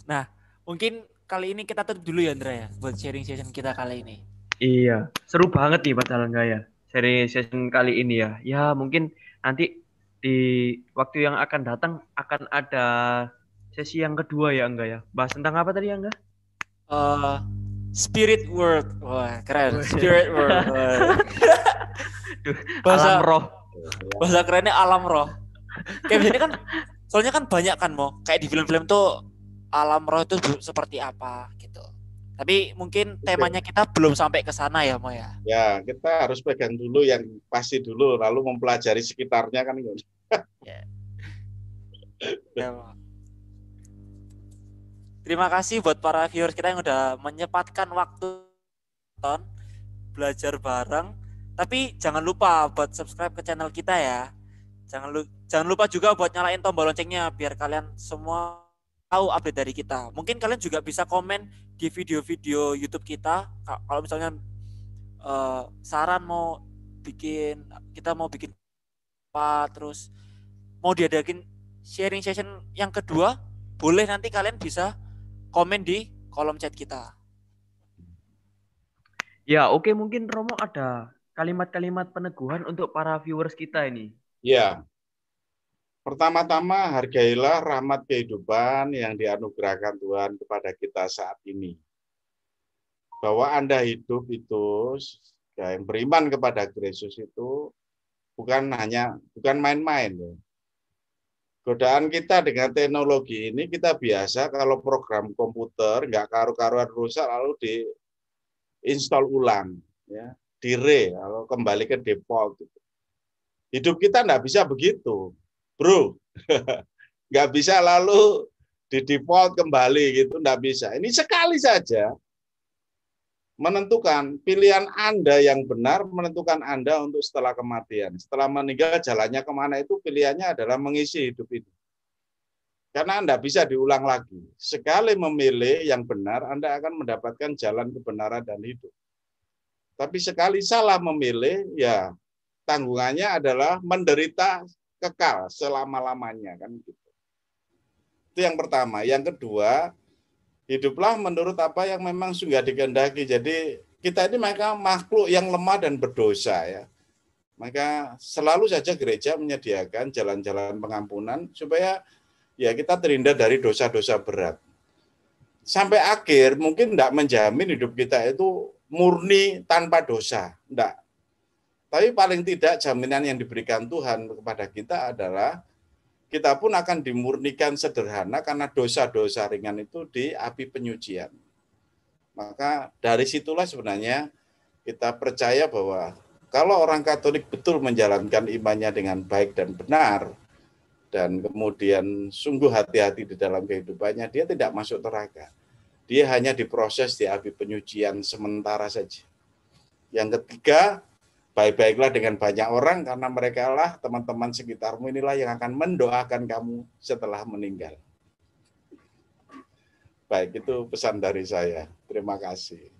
Nah, mungkin kali ini kita tutup dulu ya, Andrea ya, buat sharing session kita kali ini. Iya, seru banget nih Pak enggak ya. Sharing session kali ini ya. Ya, mungkin nanti di waktu yang akan datang akan ada sesi yang kedua ya enggak ya. Bahas tentang apa tadi ya enggak? uh, spirit world wah keren spirit world bahasa alam roh bahasa kerennya alam roh kayak biasanya kan soalnya kan banyak kan mau kayak di film-film tuh alam roh itu seperti apa gitu tapi mungkin temanya kita belum sampai ke sana ya mau ya. Ya, kita harus pegang dulu yang pasti dulu lalu mempelajari sekitarnya kan. ya. ya Terima kasih buat para viewers kita yang udah menyempatkan waktu nonton belajar bareng. Tapi jangan lupa buat subscribe ke channel kita ya. Jangan lu jangan lupa juga buat nyalain tombol loncengnya biar kalian semua tahu update dari kita. Mungkin kalian juga bisa komen di video-video YouTube kita. Kalau misalnya uh, saran mau bikin kita mau bikin apa terus mau diadakin sharing session yang kedua, boleh nanti kalian bisa komen di kolom chat kita. Ya, oke okay. mungkin Romo ada kalimat-kalimat peneguhan untuk para viewers kita ini. Ya. Pertama-tama hargailah rahmat kehidupan yang dianugerahkan Tuhan kepada kita saat ini. Bahwa Anda hidup itu ya, yang beriman kepada Kristus itu bukan hanya bukan main-main ya. -main godaan kita dengan teknologi ini kita biasa kalau program komputer nggak karu-karuan rusak lalu di install ulang ya dire lalu kembali ke default gitu. hidup kita nggak bisa begitu bro nggak bisa lalu di default kembali gitu nggak bisa ini sekali saja menentukan pilihan Anda yang benar menentukan Anda untuk setelah kematian. Setelah meninggal jalannya kemana itu pilihannya adalah mengisi hidup ini. Karena Anda bisa diulang lagi. Sekali memilih yang benar, Anda akan mendapatkan jalan kebenaran dan hidup. Tapi sekali salah memilih, ya tanggungannya adalah menderita kekal selama-lamanya. kan gitu. Itu yang pertama. Yang kedua, hiduplah menurut apa yang memang sudah dikehendaki. Jadi kita ini maka makhluk yang lemah dan berdosa ya. Maka selalu saja gereja menyediakan jalan-jalan pengampunan supaya ya kita terhindar dari dosa-dosa berat. Sampai akhir mungkin tidak menjamin hidup kita itu murni tanpa dosa, tidak. Tapi paling tidak jaminan yang diberikan Tuhan kepada kita adalah kita pun akan dimurnikan sederhana karena dosa-dosa ringan itu di api penyucian. Maka dari situlah sebenarnya kita percaya bahwa kalau orang Katolik betul menjalankan imannya dengan baik dan benar, dan kemudian sungguh hati-hati di dalam kehidupannya, dia tidak masuk neraka. Dia hanya diproses di api penyucian sementara saja. Yang ketiga, baik-baiklah dengan banyak orang karena mereka lah teman-teman sekitarmu inilah yang akan mendoakan kamu setelah meninggal. Baik, itu pesan dari saya. Terima kasih.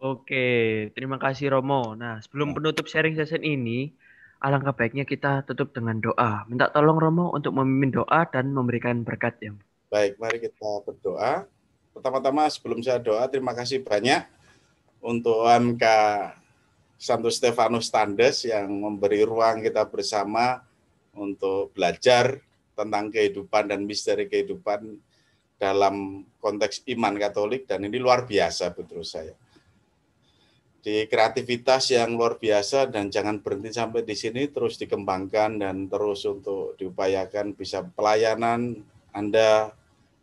Oke, terima kasih Romo. Nah, sebelum ya. penutup sharing session ini, alangkah baiknya kita tutup dengan doa. Minta tolong Romo untuk memimpin doa dan memberikan berkat ya. Baik, mari kita berdoa. Pertama-tama sebelum saya doa, terima kasih banyak untuk Anka Santo Stefanus Standes yang memberi ruang kita bersama untuk belajar tentang kehidupan dan misteri kehidupan dalam konteks iman Katolik dan ini luar biasa betul saya. Di kreativitas yang luar biasa dan jangan berhenti sampai di sini terus dikembangkan dan terus untuk diupayakan bisa pelayanan Anda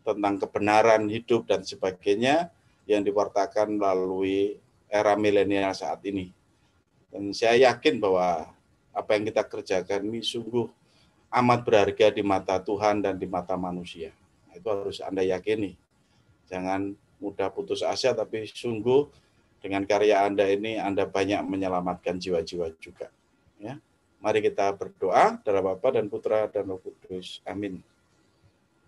tentang kebenaran hidup dan sebagainya yang diwartakan melalui era milenial saat ini. Dan saya yakin bahwa apa yang kita kerjakan ini sungguh amat berharga di mata Tuhan dan di mata manusia. Itu harus Anda yakini. Jangan mudah putus asa, tapi sungguh dengan karya Anda ini Anda banyak menyelamatkan jiwa-jiwa juga. Ya. Mari kita berdoa dalam Bapa dan Putra dan Roh Kudus. Amin.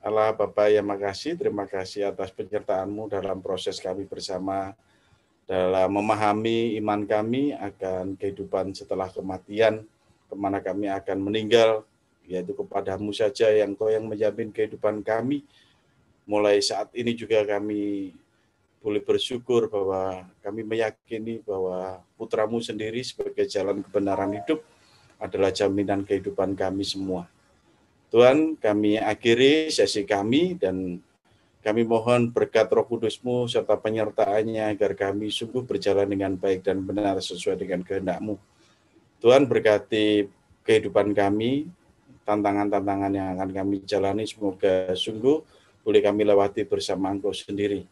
Allah Bapa yang makasih, terima kasih atas penyertaanmu dalam proses kami bersama dalam memahami iman kami akan kehidupan setelah kematian, kemana kami akan meninggal, yaitu kepadamu saja yang kau yang menjamin kehidupan kami. Mulai saat ini juga kami boleh bersyukur bahwa kami meyakini bahwa putramu sendiri sebagai jalan kebenaran hidup adalah jaminan kehidupan kami semua. Tuhan, kami akhiri sesi kami dan kami mohon berkat roh kudusmu serta penyertaannya agar kami sungguh berjalan dengan baik dan benar sesuai dengan kehendakmu. Tuhan berkati kehidupan kami, tantangan-tantangan yang akan kami jalani semoga sungguh boleh kami lewati bersama Engkau sendiri.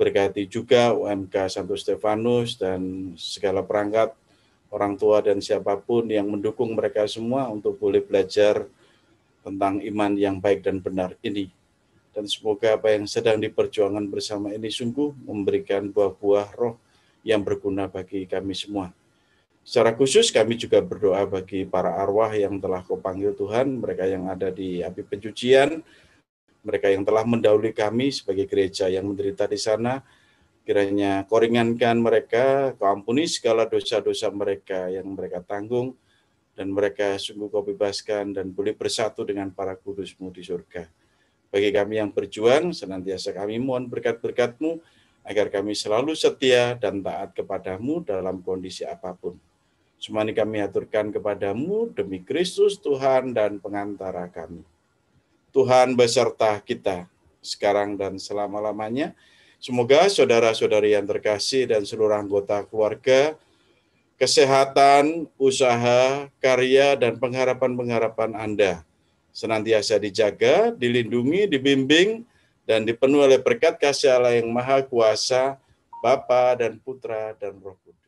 Berkati juga UMK Santo Stefanus dan segala perangkat orang tua dan siapapun yang mendukung mereka semua untuk boleh belajar tentang iman yang baik dan benar ini dan semoga apa yang sedang diperjuangkan bersama ini sungguh memberikan buah-buah roh yang berguna bagi kami semua. Secara khusus kami juga berdoa bagi para arwah yang telah kau panggil Tuhan, mereka yang ada di api pencucian, mereka yang telah mendahului kami sebagai gereja yang menderita di sana, kiranya kau mereka, kau ampuni segala dosa-dosa mereka yang mereka tanggung, dan mereka sungguh kau bebaskan dan boleh bersatu dengan para kudusmu di surga. Bagi kami yang berjuang, senantiasa kami mohon berkat berkatmu agar kami selalu setia dan taat kepadamu dalam kondisi apapun. Semua ini kami aturkan kepadamu demi Kristus Tuhan dan pengantara kami. Tuhan beserta kita sekarang dan selama-lamanya. Semoga saudara-saudari yang terkasih dan seluruh anggota keluarga, kesehatan, usaha, karya, dan pengharapan-pengharapan Anda senantiasa dijaga, dilindungi, dibimbing, dan dipenuhi oleh berkat kasih Allah yang Maha Kuasa, Bapa dan Putra dan Roh Kudus.